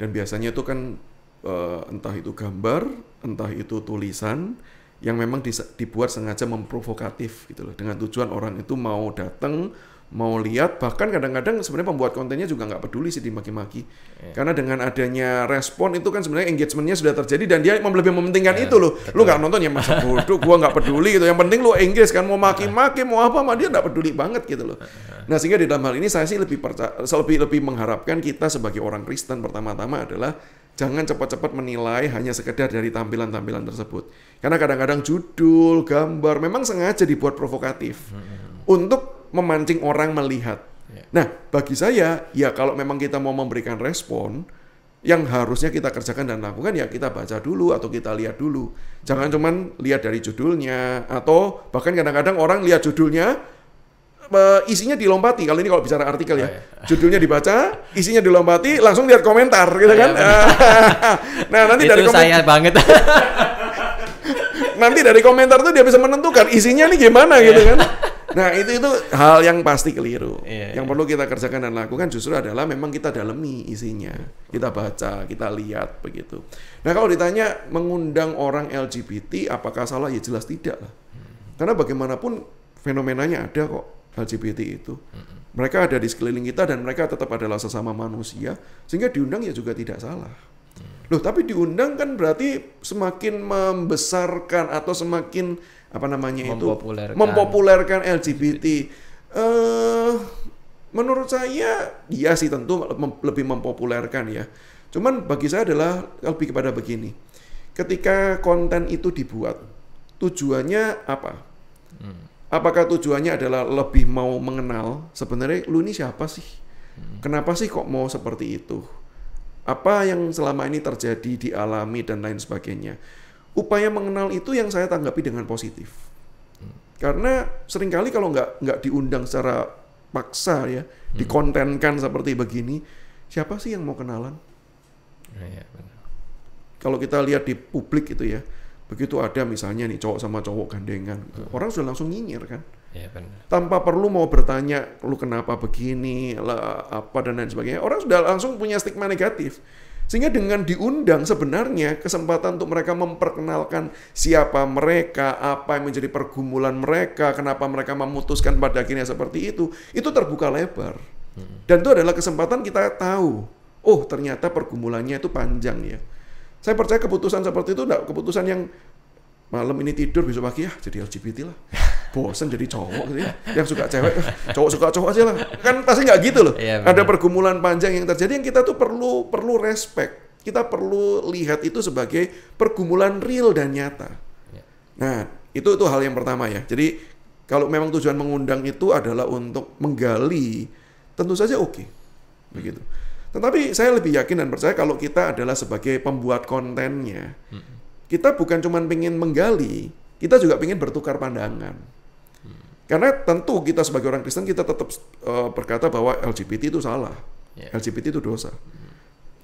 Dan biasanya itu kan uh, entah itu gambar, entah itu tulisan yang memang dibuat sengaja memprovokatif gitu loh dengan tujuan orang itu mau datang mau lihat bahkan kadang-kadang sebenarnya pembuat kontennya juga nggak peduli sih dimaki-maki ya. karena dengan adanya respon itu kan sebenarnya engagementnya sudah terjadi dan dia lebih mementingkan ya, itu loh betul. lu nggak nonton ya masa bodoh gua nggak peduli gitu yang penting lu engage kan mau maki-maki mau apa mah dia nggak peduli banget gitu loh nah sehingga di dalam hal ini saya sih lebih percaya lebih lebih mengharapkan kita sebagai orang Kristen pertama-tama adalah Jangan cepat-cepat menilai hanya sekedar dari tampilan-tampilan tersebut. Karena kadang-kadang judul, gambar memang sengaja dibuat provokatif mm-hmm. untuk memancing orang melihat. Ya. Nah, bagi saya ya kalau memang kita mau memberikan respon, yang harusnya kita kerjakan dan lakukan ya kita baca dulu atau kita lihat dulu. Jangan cuman lihat dari judulnya atau bahkan kadang-kadang orang lihat judulnya isinya dilompati. Kalau ini kalau bicara artikel ya, oh, iya. judulnya dibaca, isinya dilompati, langsung lihat komentar, gitu kan? Iya, nah nanti dari komentar saya banget. nanti dari komentar tuh dia bisa menentukan isinya nih gimana, iya. gitu kan? Nah itu itu hal yang pasti keliru. yang perlu kita kerjakan dan lakukan justru adalah memang kita dalami isinya, kita baca, kita lihat begitu. Nah kalau ditanya mengundang orang LGBT apakah salah? Ya jelas tidak lah. Karena bagaimanapun fenomenanya ada kok LGBT itu. Mereka ada di sekeliling kita dan mereka tetap adalah sesama manusia, sehingga diundang ya juga tidak salah. Mm. Loh, tapi diundang kan berarti semakin membesarkan atau semakin apa namanya mempopulerkan. itu mempopulerkan LGBT. Uh, eh, menurut saya iya sih tentu lebih mempopulerkan ya. Cuman bagi saya adalah lebih kepada begini. Ketika konten itu dibuat, tujuannya apa? Hmm apakah tujuannya adalah lebih mau mengenal sebenarnya lu ini siapa sih? Hmm. Kenapa sih kok mau seperti itu? Apa yang selama ini terjadi dialami dan lain sebagainya. Upaya mengenal itu yang saya tanggapi dengan positif. Hmm. Karena seringkali kalau nggak nggak diundang secara paksa ya, hmm. dikontenkan seperti begini, siapa sih yang mau kenalan? Ya, ya, Kalau kita lihat di publik itu ya, Begitu ada misalnya nih cowok sama cowok gandengan, hmm. orang sudah langsung nyinyir kan. Ya, benar. Tanpa perlu mau bertanya lu kenapa begini, lah, apa dan lain sebagainya. Orang sudah langsung punya stigma negatif. Sehingga dengan diundang sebenarnya kesempatan untuk mereka memperkenalkan siapa mereka, apa yang menjadi pergumulan mereka, kenapa mereka memutuskan pada akhirnya seperti itu, itu terbuka lebar. Hmm. Dan itu adalah kesempatan kita tahu, oh ternyata pergumulannya itu panjang ya. Saya percaya keputusan seperti itu enggak keputusan yang malam ini tidur besok pagi ya jadi LGBT lah bosan jadi cowok gitu ya yang suka cewek eh, cowok suka cowok aja lah kan pasti nggak gitu loh ya, ada pergumulan panjang yang terjadi yang kita tuh perlu perlu respect kita perlu lihat itu sebagai pergumulan real dan nyata iya. nah itu itu hal yang pertama ya jadi kalau memang tujuan mengundang itu adalah untuk menggali tentu saja oke okay. begitu hmm tetapi saya lebih yakin dan percaya kalau kita adalah sebagai pembuat kontennya, hmm. kita bukan cuma ingin menggali, kita juga ingin bertukar pandangan. Hmm. Karena tentu kita sebagai orang Kristen kita tetap uh, berkata bahwa LGBT itu salah, yeah. LGBT itu dosa. Hmm.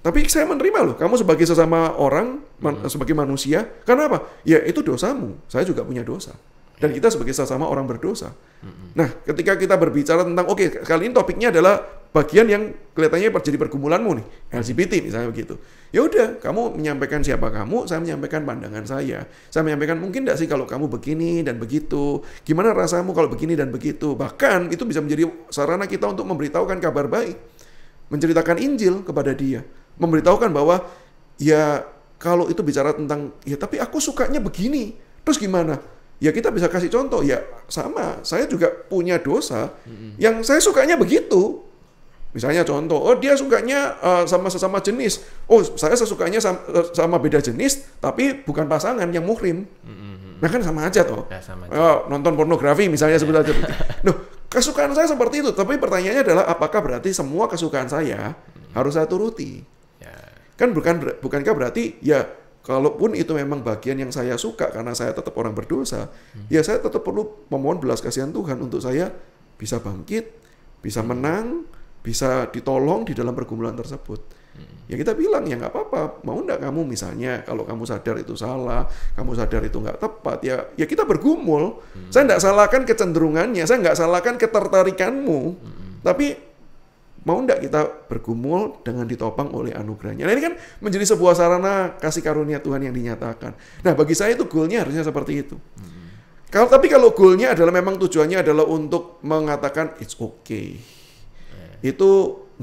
Tapi saya menerima loh, kamu sebagai sesama orang, man, hmm. sebagai manusia, karena apa? Ya itu dosamu, saya juga punya dosa. Dan kita sebagai sesama orang berdosa. Nah, ketika kita berbicara tentang, oke, okay, kali ini topiknya adalah bagian yang kelihatannya terjadi pergumulanmu nih, LGBT misalnya begitu. Ya udah, kamu menyampaikan siapa kamu, saya menyampaikan pandangan saya. Saya menyampaikan mungkin tidak sih kalau kamu begini dan begitu, gimana rasamu kalau begini dan begitu. Bahkan itu bisa menjadi sarana kita untuk memberitahukan kabar baik, menceritakan Injil kepada dia, memberitahukan bahwa ya kalau itu bicara tentang ya tapi aku sukanya begini, terus gimana? ya kita bisa kasih contoh ya sama saya juga punya dosa yang saya sukanya begitu misalnya contoh oh dia sukanya eh, sama sesama jenis oh saya sesukanya sama, eh, sama beda jenis tapi bukan pasangan yang muhrim nah kan sama aja toh ya, sama aja. Uh, nonton pornografi misalnya sebelah yeah. seperti kesukaan saya seperti itu tapi pertanyaannya adalah apakah berarti semua kesukaan saya harus saya turuti ya. kan bukan bukankah berarti ya Kalaupun itu memang bagian yang saya suka karena saya tetap orang berdosa, hmm. ya saya tetap perlu memohon belas kasihan Tuhan untuk saya bisa bangkit, bisa hmm. menang, bisa ditolong di dalam pergumulan tersebut. Hmm. Ya kita bilang ya nggak apa-apa, mau nggak kamu misalnya kalau kamu sadar itu salah, kamu sadar itu nggak tepat ya, ya kita bergumul. Hmm. Saya nggak salahkan kecenderungannya, saya nggak salahkan ketertarikanmu, hmm. tapi mau ndak kita bergumul dengan ditopang oleh anugerahnya. Nah ini kan menjadi sebuah sarana kasih karunia Tuhan yang dinyatakan. Nah bagi saya itu goalnya harusnya seperti itu. Hmm. Kalau tapi kalau goalnya adalah memang tujuannya adalah untuk mengatakan it's okay, yeah. itu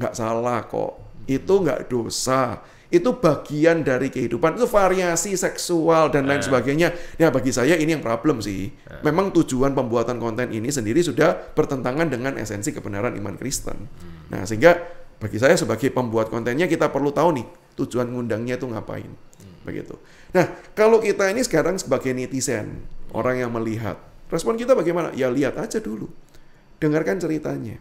nggak salah kok, hmm. itu nggak dosa, itu bagian dari kehidupan itu variasi seksual dan lain eh. sebagainya ya bagi saya ini yang problem sih eh. memang tujuan pembuatan konten ini sendiri sudah bertentangan dengan esensi kebenaran iman Kristen hmm. Nah, sehingga bagi saya sebagai pembuat kontennya kita perlu tahu nih tujuan ngundangnya itu ngapain. Hmm. Begitu. Nah, kalau kita ini sekarang sebagai netizen, orang yang melihat, respon kita bagaimana? Ya lihat aja dulu. Dengarkan ceritanya.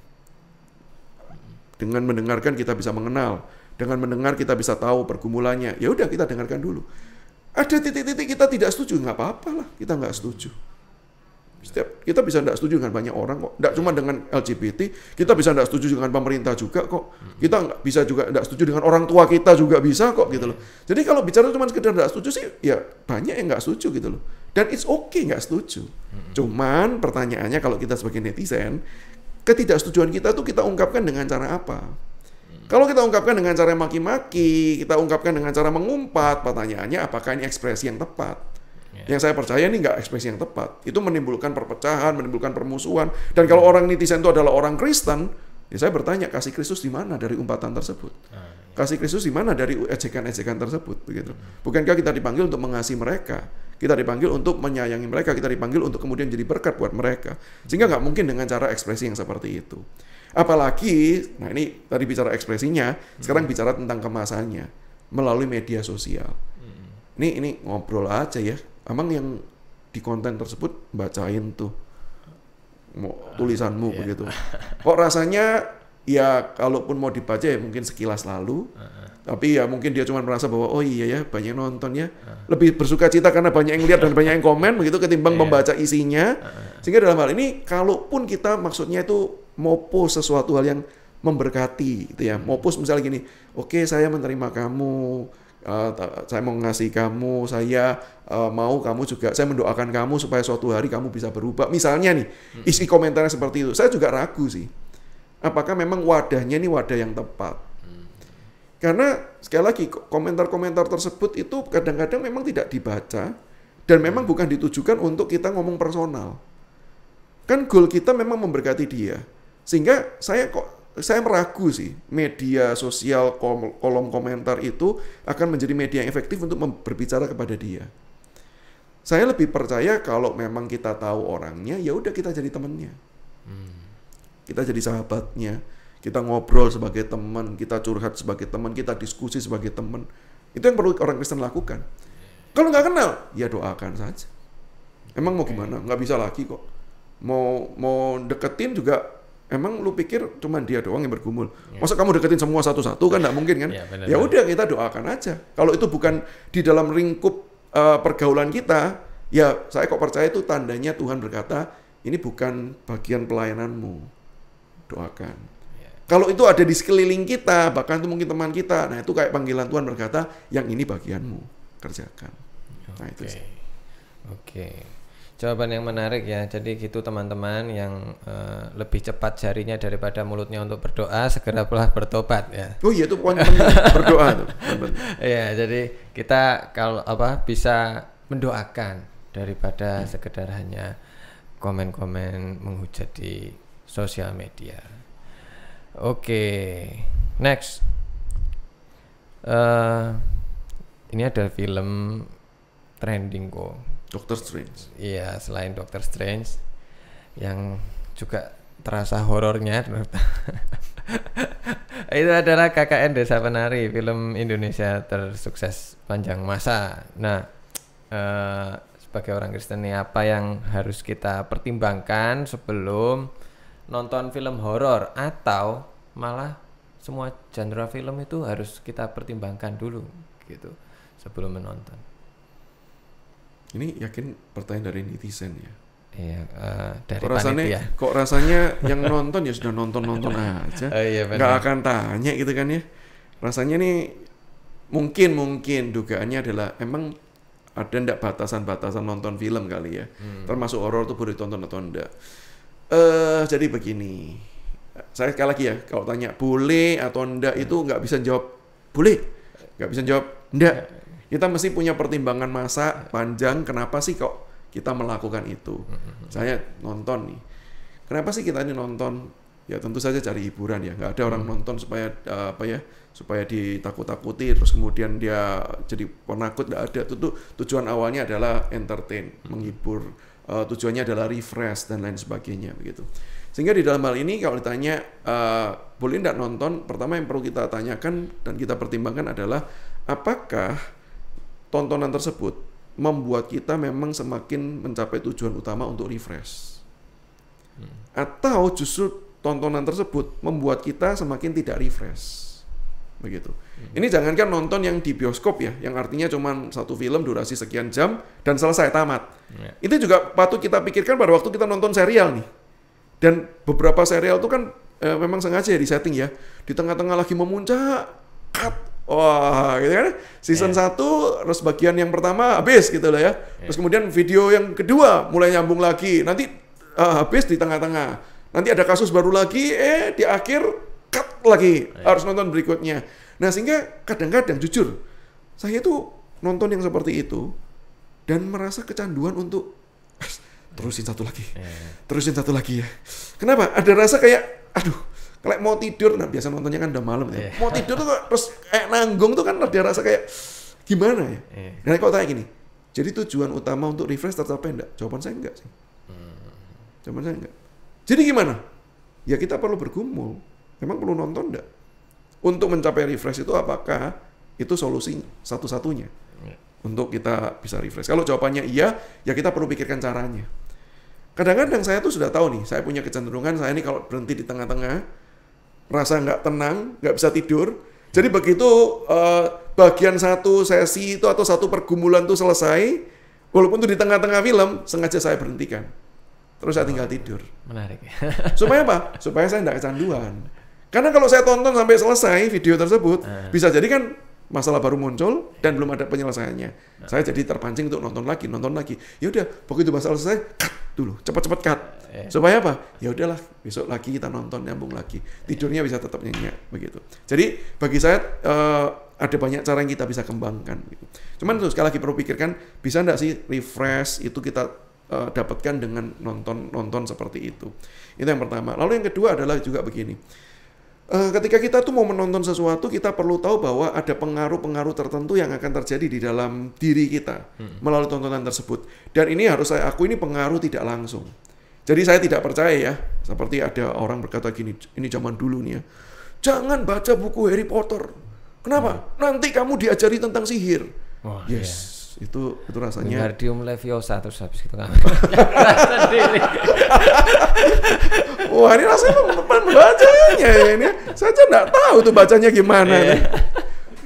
Dengan mendengarkan kita bisa mengenal, dengan mendengar kita bisa tahu pergumulannya. Ya udah kita dengarkan dulu. Ada titik-titik kita tidak setuju, nggak apa apalah kita nggak setuju. Setiap kita bisa tidak setuju dengan banyak orang kok, tidak cuma dengan LGBT, kita bisa tidak setuju dengan pemerintah juga kok, kita nggak bisa juga tidak setuju dengan orang tua kita juga bisa kok gitu loh. Jadi kalau bicara cuma sekedar tidak setuju sih, ya banyak yang nggak setuju gitu loh. Dan it's okay nggak setuju. Cuman pertanyaannya kalau kita sebagai netizen, ketidaksetujuan kita tuh kita ungkapkan dengan cara apa? Kalau kita ungkapkan dengan cara maki-maki, kita ungkapkan dengan cara mengumpat, pertanyaannya apakah ini ekspresi yang tepat? Ya. Yang saya percaya ini nggak ekspresi yang tepat. Itu menimbulkan perpecahan, menimbulkan permusuhan. Dan kalau orang netizen itu adalah orang Kristen, ya saya bertanya kasih Kristus di mana dari umpatan tersebut? Ah, ya. Kasih Kristus di mana dari ejekan-ejekan tersebut? Begitu. Bukankah kita dipanggil untuk mengasihi mereka? Kita dipanggil untuk menyayangi mereka. Kita dipanggil untuk kemudian jadi berkat buat mereka. Sehingga nggak mungkin dengan cara ekspresi yang seperti itu. Apalagi, nah ini tadi bicara ekspresinya, sekarang hmm. bicara tentang kemasannya melalui media sosial. Hmm. Ini ini ngobrol aja ya emang yang di konten tersebut bacain tuh mau tulisanmu yeah. begitu. Kok rasanya ya kalaupun mau dibaca ya mungkin sekilas lalu, uh, uh. tapi ya mungkin dia cuma merasa bahwa oh iya ya banyak nonton ya, uh. lebih bersuka cita karena banyak yang lihat dan banyak yang komen begitu ketimbang yeah. membaca isinya. Uh. Sehingga dalam hal ini kalaupun kita maksudnya itu mau post sesuatu hal yang memberkati gitu ya, mau hmm. post misalnya gini, oke okay, saya menerima kamu, Ah, saya mau ngasih kamu, saya eh, mau kamu juga, saya mendoakan kamu supaya suatu hari kamu bisa berubah. Misalnya nih, hmm. isi komentarnya seperti itu. Saya juga ragu sih, apakah memang wadahnya ini wadah yang tepat. Hmm. Karena sekali lagi komentar-komentar tersebut itu kadang-kadang memang tidak dibaca dan hmm. memang bukan ditujukan untuk kita ngomong personal. Kan goal kita memang memberkati dia. Sehingga saya kok saya meragu sih media sosial kolom, kolom komentar itu akan menjadi media yang efektif untuk berbicara kepada dia. Saya lebih percaya kalau memang kita tahu orangnya, ya udah kita jadi temennya, hmm. kita jadi sahabatnya, kita ngobrol sebagai teman, kita curhat sebagai teman, kita diskusi sebagai teman. Itu yang perlu orang Kristen lakukan. Kalau nggak kenal, ya doakan saja. Emang mau gimana? Nggak bisa lagi kok. Mau mau deketin juga Emang lu pikir cuma dia doang yang bergumul? Yeah. Masa kamu deketin semua satu-satu kan nggak mungkin kan? Iya, ya udah kita doakan aja. Kalau itu bukan di dalam ringkup uh, pergaulan kita, ya saya kok percaya itu tandanya Tuhan berkata ini bukan bagian pelayananmu. Doakan. Iya. Kalau itu ada di sekeliling kita, bahkan itu mungkin teman kita, nah itu kayak panggilan Tuhan berkata, yang ini bagianmu, kerjakan. Okay. Nah itu sih. Oke. Okay. Jawaban yang menarik ya. Jadi gitu teman-teman yang uh, lebih cepat jarinya daripada mulutnya untuk berdoa, segera pula bertobat ya. Oh iya itu poin berdoa itu. Iya, jadi kita kalau apa bisa mendoakan daripada hmm. sekedar hanya komen-komen menghujat di sosial media. Oke, okay. next. Uh, ini ada film trending kok Doctor Strange. Iya, selain Doctor Strange yang juga terasa horornya itu adalah KKN Desa Penari, film Indonesia tersukses panjang masa. Nah, eh, sebagai orang Kristen nih apa yang harus kita pertimbangkan sebelum nonton film horor atau malah semua genre film itu harus kita pertimbangkan dulu gitu sebelum menonton. Ini yakin pertanyaan dari netizen ya. Iya, uh, dari kok rasanya, ya. Kok rasanya yang nonton ya sudah nonton-nonton iya. aja. Oh, iya, Gak akan tanya gitu kan ya. Rasanya nih mungkin-mungkin dugaannya adalah emang ada ndak batasan-batasan nonton film kali ya. Hmm. Termasuk horror tuh boleh ditonton atau enggak. Eh, uh, jadi begini. Saya sekali lagi ya, kalau tanya boleh atau enggak hmm. itu nggak bisa jawab boleh. Nggak bisa jawab enggak. Kita mesti punya pertimbangan masa panjang kenapa sih kok kita melakukan itu. Saya nonton nih. Kenapa sih kita ini nonton? Ya tentu saja cari hiburan ya. Nggak ada orang hmm. nonton supaya eh, apa ya? supaya ditakut-takuti terus kemudian dia jadi penakut nggak ada. tuh, tujuan awalnya adalah entertain, hmm. menghibur. Uh, tujuannya adalah refresh dan lain sebagainya begitu. Sehingga di dalam hal ini kalau ditanya uh, boleh nggak nonton, pertama yang perlu kita tanyakan dan kita pertimbangkan adalah apakah tontonan tersebut membuat kita memang semakin mencapai tujuan utama untuk refresh. Hmm. Atau justru tontonan tersebut membuat kita semakin tidak refresh. Begitu. Hmm. Ini jangankan nonton yang di bioskop ya, yang artinya cuma satu film durasi sekian jam dan selesai tamat. Hmm. Itu juga patut kita pikirkan pada waktu kita nonton serial nih. Dan beberapa serial itu kan e, memang sengaja ya setting ya. Di tengah-tengah lagi memuncak, cut, Wah, gitu kan? Season yeah. 1 terus bagian yang pertama habis gitu lah ya. Yeah. Terus kemudian video yang kedua mulai nyambung lagi. Nanti uh, habis di tengah-tengah. Nanti ada kasus baru lagi eh di akhir cut lagi. Yeah. Harus nonton berikutnya. Nah, sehingga kadang-kadang jujur saya tuh nonton yang seperti itu dan merasa kecanduan untuk terusin satu lagi. Yeah. Terusin satu lagi ya. Kenapa? Ada rasa kayak aduh kalau mau tidur nah biasa nontonnya kan udah malam ya. Yeah. Mau tidur tuh terus kayak nanggung tuh kan ada rasa kayak gimana ya. Yeah. Nah kalau tanya gini, jadi tujuan utama untuk refresh tercapai enggak? Jawaban saya enggak sih. Hmm. Jawaban saya enggak. Jadi gimana? Ya kita perlu bergumul. Memang perlu nonton enggak? Untuk mencapai refresh itu apakah itu solusi satu-satunya yeah. untuk kita bisa refresh? Kalau jawabannya iya, ya kita perlu pikirkan caranya. Kadang-kadang saya tuh sudah tahu nih, saya punya kecenderungan saya ini kalau berhenti di tengah-tengah, rasa nggak tenang, nggak bisa tidur. Jadi begitu eh, bagian satu sesi itu atau satu pergumulan itu selesai, walaupun itu di tengah-tengah film, sengaja saya berhentikan. Terus saya tinggal tidur. Menarik. Supaya apa? Supaya saya nggak kecanduan. Karena kalau saya tonton sampai selesai video tersebut, uh. bisa jadi kan masalah baru muncul dan belum ada penyelesaiannya. Nah. Saya jadi terpancing untuk nonton lagi, nonton lagi. Ya udah, begitu masalah selesai, cut dulu, cepat-cepat cut. Eh. Supaya apa? Ya udahlah, besok lagi kita nonton nyambung lagi. Tidurnya bisa tetap nyenyak begitu. Jadi bagi saya uh, ada banyak cara yang kita bisa kembangkan. Gitu. Cuman terus sekali lagi perlu pikirkan, bisa nggak sih refresh itu kita uh, dapatkan dengan nonton-nonton seperti itu. Itu yang pertama. Lalu yang kedua adalah juga begini Eh, ketika kita tuh mau menonton sesuatu kita perlu tahu bahwa ada pengaruh-pengaruh tertentu yang akan terjadi di dalam diri kita hmm. melalui tontonan tersebut dan ini harus saya aku ini pengaruh tidak langsung jadi saya tidak percaya ya seperti ada orang berkata gini ini zaman dulu nih ya jangan baca buku Harry Potter kenapa hmm. nanti kamu diajari tentang sihir oh, yes yeah itu itu rasanya Wingardium Leviosa terus habis gitu kan wah ini rasanya membaca bacanya ini saya aja nggak tahu tuh bacanya gimana iya. nih.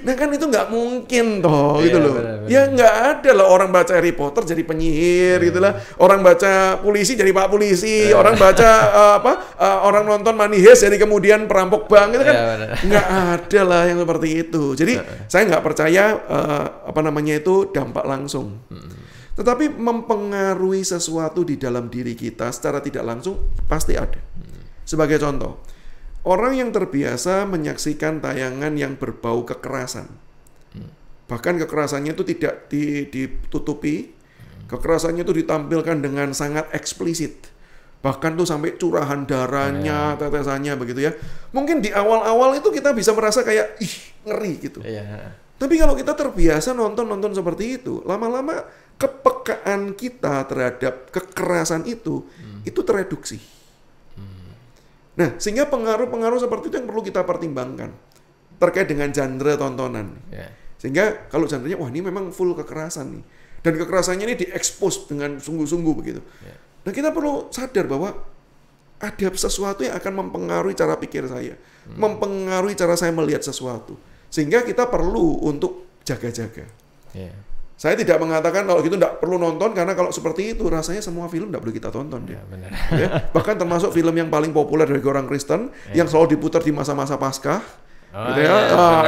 Nah kan itu nggak mungkin toh yeah, gitu loh. Bener, bener. Ya nggak ada lah orang baca Harry Potter jadi penyihir yeah. gitu hmm. Orang baca polisi jadi pak polisi. Yeah. Orang baca uh, apa uh, orang nonton manihes jadi kemudian perampok bank itu kan iya, nggak yeah, ada lah yang seperti itu. Jadi yeah. saya nggak percaya uh, apa namanya itu dampak langsung. Hmm. Tetapi mempengaruhi sesuatu di dalam diri kita secara tidak langsung pasti ada. Hmm. Sebagai contoh Orang yang terbiasa menyaksikan tayangan yang berbau kekerasan, bahkan kekerasannya itu tidak ditutupi, kekerasannya itu ditampilkan dengan sangat eksplisit, bahkan tuh sampai curahan darahnya, iya. tetesannya begitu ya. Mungkin di awal-awal itu kita bisa merasa kayak ih ngeri gitu. Iya. Tapi kalau kita terbiasa nonton-nonton seperti itu, lama-lama kepekaan kita terhadap kekerasan itu hmm. itu tereduksi. Nah, sehingga pengaruh-pengaruh seperti itu yang perlu kita pertimbangkan terkait dengan genre tontonan. Yeah. Sehingga kalau genrenya, wah ini memang full kekerasan nih. Dan kekerasannya ini diekspos dengan sungguh-sungguh begitu. Yeah. Nah, kita perlu sadar bahwa ada sesuatu yang akan mempengaruhi cara pikir saya. Hmm. Mempengaruhi cara saya melihat sesuatu. Sehingga kita perlu untuk jaga-jaga. Yeah. Saya tidak mengatakan kalau gitu tidak perlu nonton karena kalau seperti itu rasanya semua film tidak perlu kita tonton ya, ya. Bahkan termasuk film yang paling populer dari orang Kristen ya. yang selalu diputar di masa-masa Paskah. Oh, gitu ya.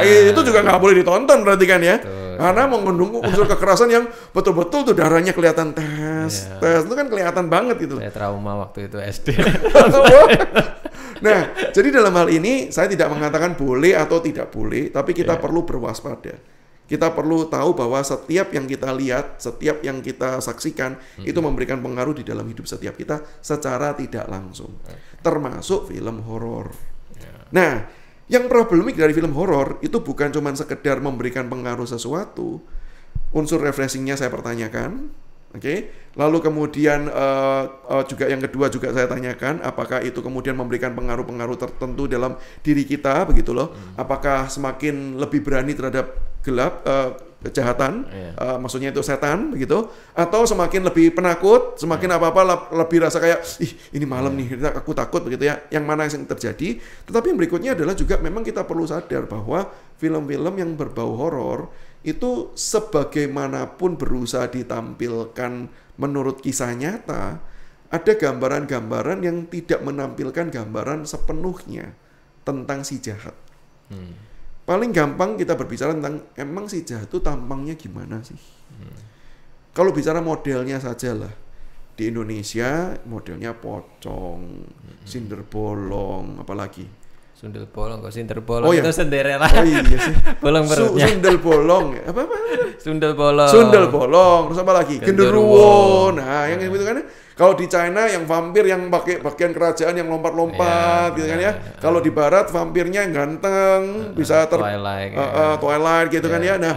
Iya, nah, itu juga nggak boleh ditonton berarti kan ya. Betul, karena ya. mengandung unsur kekerasan yang betul-betul tuh darahnya kelihatan tes, ya. tes itu kan kelihatan banget gitu. Saya trauma waktu itu SD. nah, jadi dalam hal ini saya tidak mengatakan boleh atau tidak boleh, tapi kita ya. perlu berwaspada. Kita perlu tahu bahwa setiap yang kita lihat, setiap yang kita saksikan hmm. itu memberikan pengaruh di dalam hidup setiap kita secara tidak langsung. Ya. Termasuk film horor. Yeah. Nah, yang problemik dari film horor itu bukan cuma sekedar memberikan pengaruh sesuatu. Unsur refreshingnya saya pertanyakan, Oke, okay? lalu kemudian uh, uh, juga yang kedua juga saya tanyakan, apakah itu kemudian memberikan pengaruh-pengaruh tertentu dalam diri kita, begitu loh? Hmm. Apakah semakin lebih berani terhadap gelap uh, kejahatan, yeah. Iya. uh, maksudnya itu setan begitu, atau semakin lebih penakut, semakin yeah. apa-apa lebih rasa kayak ih ini malam yeah. nih aku takut begitu ya. Yang mana yang terjadi? Tetapi yang berikutnya adalah juga memang kita perlu sadar bahwa film-film yang berbau horor itu sebagaimanapun berusaha ditampilkan menurut kisah nyata, ada gambaran-gambaran yang tidak menampilkan gambaran sepenuhnya tentang si jahat. Hmm Paling gampang kita berbicara tentang emang si jahat itu tampangnya gimana sih? Hmm. Kalau bicara modelnya saja lah Di Indonesia modelnya pocong, hmm. sinder bolong, apalagi Sundel bolong kok sinder bolong oh, iya. itu senderela. Oh iya, iya sih. bolong perutnya. Su sundel bolong ya? apa apa? Sundel bolong. Sundel bolong. Terus apa lagi? Genderuwo. Nah, yang nah. itu kan ya. Kalau di China yang vampir yang pakai bagian kerajaan yang lompat-lompat yeah, gitu kan iya, ya. Yeah, Kalau di barat vampirnya yang ganteng, uh, bisa ter twilight, uh, uh, twilight gitu yeah. kan ya. Iya. Nah,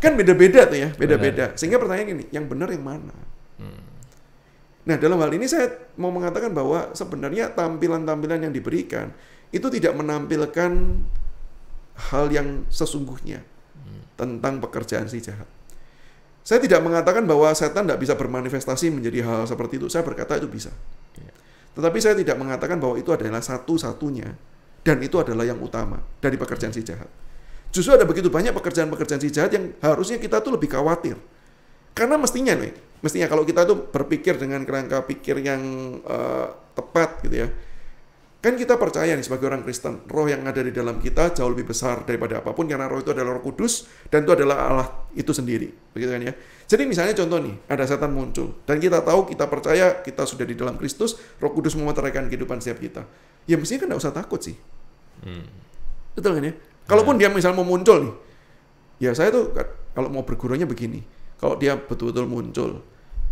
kan beda-beda tuh ya, beda-beda. Sehingga pertanyaan ini, yang benar yang mana? Hmm. Nah, dalam hal ini saya mau mengatakan bahwa sebenarnya tampilan-tampilan yang diberikan itu tidak menampilkan hal yang sesungguhnya hmm. tentang pekerjaan si jahat. Saya tidak mengatakan bahwa setan tidak bisa bermanifestasi menjadi hal-hal seperti itu. Saya berkata itu bisa. Iya. Tetapi saya tidak mengatakan bahwa itu adalah satu-satunya dan itu adalah yang utama dari pekerjaan si jahat. Justru ada begitu banyak pekerjaan-pekerjaan si jahat yang harusnya kita tuh lebih khawatir. Karena mestinya nih, mestinya kalau kita tuh berpikir dengan kerangka pikir yang uh, tepat gitu ya Kan kita percaya nih sebagai orang Kristen, roh yang ada di dalam kita jauh lebih besar daripada apapun karena roh itu adalah roh kudus dan itu adalah Allah itu sendiri. Begitu kan ya. Jadi misalnya contoh nih, ada setan muncul dan kita tahu, kita percaya, kita sudah di dalam Kristus, roh kudus memeteraikan kehidupan setiap kita. Ya mestinya kan tidak usah takut sih. Hmm. Betul kan ya? Kalaupun nah. dia misalnya mau muncul nih, ya saya tuh kalau mau bergurunya begini, kalau dia betul-betul muncul,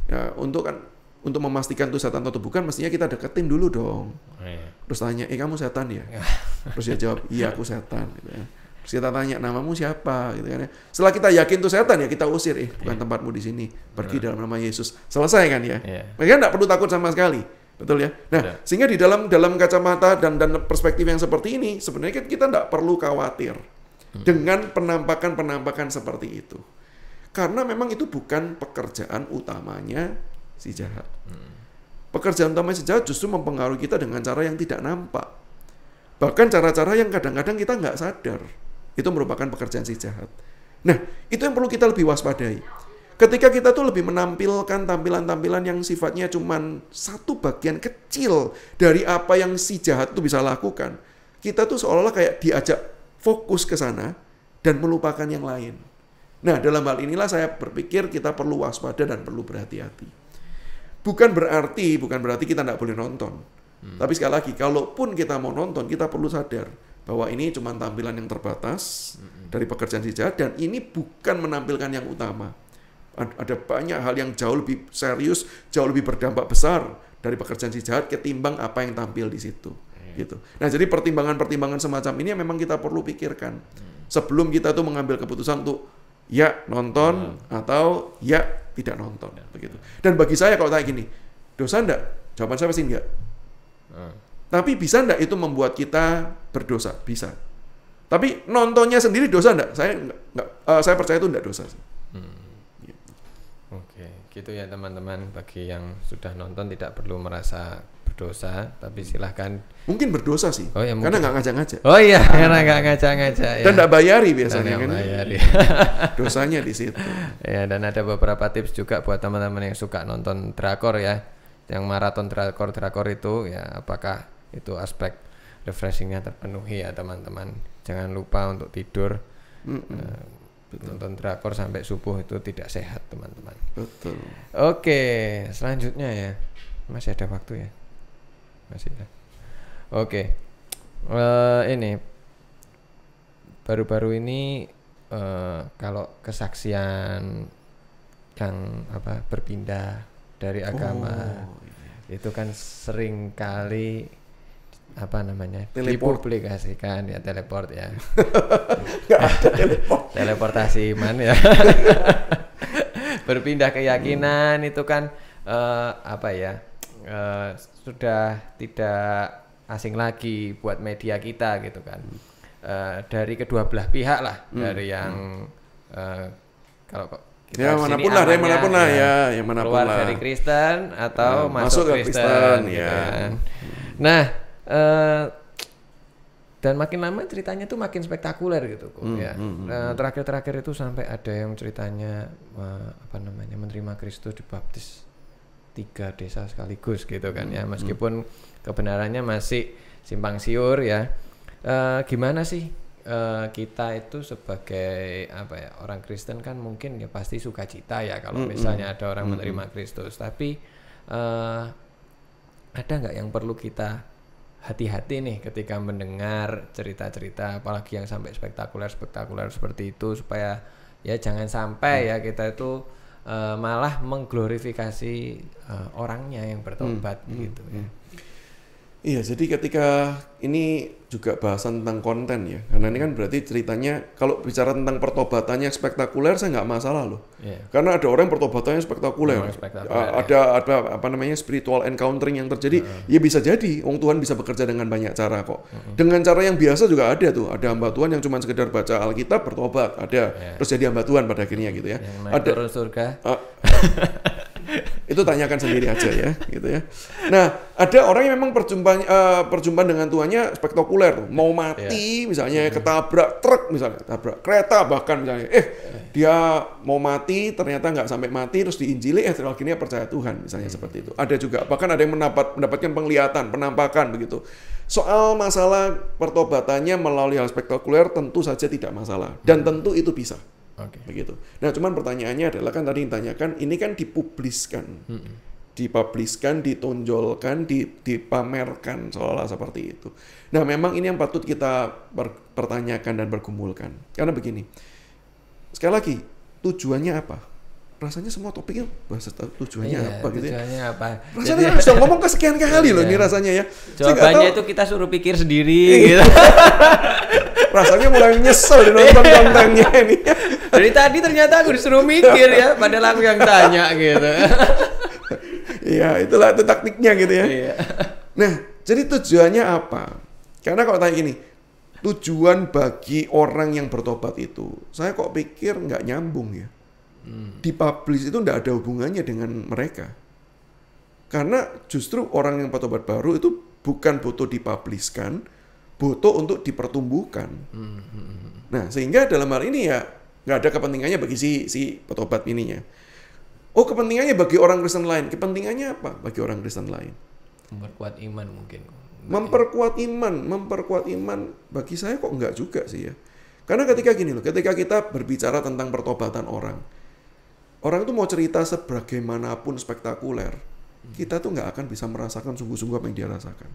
ya untuk kan untuk memastikan itu setan atau bukan mestinya kita deketin dulu dong. Oh, iya. Terus tanya, "Eh, kamu setan ya?" ya. Terus dia jawab, "Iya, aku setan." Gitu ya. Terus kita tanya, "Namamu siapa?" gitu kan ya. Setelah kita yakin itu setan ya, kita usir, "Eh, bukan iya. tempatmu di sini. Pergi Benar. Iya. dalam nama Yesus." Selesai kan ya. Iya. Mereka tidak perlu takut sama sekali. Betul ya. Nah, Benar. Iya. sehingga di dalam dalam kacamata dan dan perspektif yang seperti ini sebenarnya kan kita tidak perlu khawatir hmm. dengan penampakan-penampakan seperti itu. Karena memang itu bukan pekerjaan utamanya si jahat. Hmm. Pekerjaan utama si jahat justru mempengaruhi kita dengan cara yang tidak nampak. Bahkan cara-cara yang kadang-kadang kita nggak sadar. Itu merupakan pekerjaan si jahat. Nah, itu yang perlu kita lebih waspadai. Ketika kita tuh lebih menampilkan tampilan-tampilan yang sifatnya cuma satu bagian kecil dari apa yang si jahat tuh bisa lakukan. Kita tuh seolah-olah kayak diajak fokus ke sana dan melupakan yang lain. Nah, dalam hal inilah saya berpikir kita perlu waspada dan perlu berhati-hati. Bukan berarti bukan berarti kita tidak boleh nonton. Hmm. Tapi sekali lagi, kalaupun kita mau nonton, kita perlu sadar bahwa ini cuma tampilan yang terbatas hmm. dari pekerjaan si jahat, dan ini bukan menampilkan yang utama. Ada banyak hal yang jauh lebih serius, jauh lebih berdampak besar dari pekerjaan si jahat ketimbang apa yang tampil di situ. Hmm. Gitu. Nah, jadi pertimbangan-pertimbangan semacam ini memang kita perlu pikirkan. Hmm. Sebelum kita tuh mengambil keputusan untuk ya nonton hmm. atau ya tidak nonton begitu. Dan bagi saya kalau tanya gini, dosa enggak? Jawaban saya pasti enggak. Hmm. Tapi bisa enggak itu membuat kita berdosa? Bisa. Tapi nontonnya sendiri dosa enggak? Saya enggak, enggak uh, saya percaya itu enggak dosa sih gitu ya teman-teman bagi yang sudah nonton tidak perlu merasa berdosa tapi silahkan mungkin berdosa sih oh, ya, karena nggak ngajak-ngajak oh iya ah. karena nggak ngajak-ngajak dan ya. nggak bayari biasanya dan kan bayari. dosanya di situ ya dan ada beberapa tips juga buat teman-teman yang suka nonton drakor ya yang maraton drakor drakor itu ya apakah itu aspek refreshingnya terpenuhi ya teman-teman jangan lupa untuk tidur mm -mm. Betul. Nonton drakor sampai subuh itu tidak sehat, teman-teman. Betul. Oke, selanjutnya ya. Masih ada waktu ya? Masih ada. Oke. Uh, ini baru-baru ini uh, kalau kesaksian yang apa berpindah dari agama oh, iya. itu kan sering kali apa namanya teleport. dipublikasikan ya teleport ya teleport. teleportasi iman ya berpindah keyakinan hmm. itu kan uh, apa ya uh, sudah tidak asing lagi buat media kita gitu kan hmm. uh, dari kedua belah pihak lah hmm. dari hmm. yang hmm. uh, kalau kok kita ya manapun lah, dari ya, manapun lah ya, ya, ya manapun keluar lah. dari Kristen atau hmm, masuk, masuk ke Kristen, Kristen gitu ya. Gitu kan. Nah Eh, dan makin lama ceritanya tuh makin spektakuler gitu kok hmm, ya hmm, hmm nah, hmm. terakhir-terakhir itu sampai ada yang ceritanya eh, apa namanya menerima Kristus di baptis tiga desa sekaligus gitu kan hmm, ya meskipun hmm. kebenarannya masih simpang siur ya e, gimana sih kita itu sebagai apa ya orang Kristen kan mungkin ya pasti suka cita ya kalau hmm. misalnya ada orang hmm. menerima Kristus tapi e, ada nggak yang perlu kita hati-hati nih ketika mendengar cerita-cerita apalagi yang sampai spektakuler-spektakuler seperti itu supaya ya jangan sampai hmm. ya kita itu uh, malah mengglorifikasi uh, orangnya yang bertobat hmm. hmm. gitu ya. hmm. ya. Iya, jadi ketika ini juga bahasan tentang konten ya, karena ini kan berarti ceritanya kalau bicara tentang pertobatannya spektakuler, saya nggak masalah loh, yeah. karena ada orang yang pertobatannya spektakuler, spektakuler iya. ada ya. ada apa namanya spiritual encountering yang terjadi, uh-huh. ya bisa jadi, Wong Tuhan bisa bekerja dengan banyak cara kok, uh-huh. dengan cara yang biasa juga ada tuh, ada hamba Tuhan yang cuma sekedar baca Alkitab bertobat, ada yeah. terus jadi hamba Tuhan pada akhirnya gitu ya, yang ada surga. Uh, itu tanyakan sendiri aja ya gitu ya nah ada orang yang memang perjumpaan uh, eh, perjumpaan dengan tuanya spektakuler mau iya. mati yeah. misalnya -hmm. ketabrak truk misalnya ketabrak kereta bahkan misalnya eh dia mau mati ternyata nggak sampai mati terus diinjili eh terus akhirnya percaya Tuhan misalnya hmm. seperti itu ada juga bahkan ada yang mendapat mendapatkan penglihatan penampakan begitu soal masalah pertobatannya melalui hal spektakuler tentu saja tidak masalah dan tentu itu bisa Okay. Begitu. Nah, cuman pertanyaannya adalah kan tadi ditanyakan ini kan dipubliskan. Mm -mm. Dipubliskan, ditonjolkan, dipamerkan seolah olah seperti itu. Nah, memang ini yang patut kita pertanyakan dan bergumulkan. Karena begini. Sekali lagi, tujuannya apa? Rasanya semua topiknya bahasa tujuannya iya, apa gitu ya? tujuannya ya. apa? Rasanya Jadi, kan sudah ngomong kesekian kali iya. loh ini iya. rasanya ya. Jawabannya itu kita suruh pikir sendiri iya. gitu. rasanya mulai nyesel di nonton kontennya ini. Dari tadi ternyata aku disuruh mikir ya, padahal aku yang tanya gitu. Iya, itulah itu taktiknya gitu ya. Iya. Nah, jadi tujuannya apa? Karena kalau tanya ini tujuan bagi orang yang bertobat itu, saya kok pikir nggak nyambung ya. Hmm. di publis itu nggak ada hubungannya dengan mereka. Karena justru orang yang bertobat baru itu bukan butuh dipubliskan butuh untuk dipertumbuhkan. Hmm. Nah, sehingga dalam hal ini ya nggak ada kepentingannya bagi si si petobat ininya. Oh, kepentingannya bagi orang Kristen lain. Kepentingannya apa bagi orang Kristen lain? Memperkuat iman mungkin. Memperkuat iman, memperkuat iman bagi saya kok nggak juga sih ya. Karena ketika gini loh, ketika kita berbicara tentang pertobatan orang, orang itu mau cerita sebagaimanapun spektakuler, kita tuh nggak akan bisa merasakan sungguh-sungguh apa yang dia rasakan.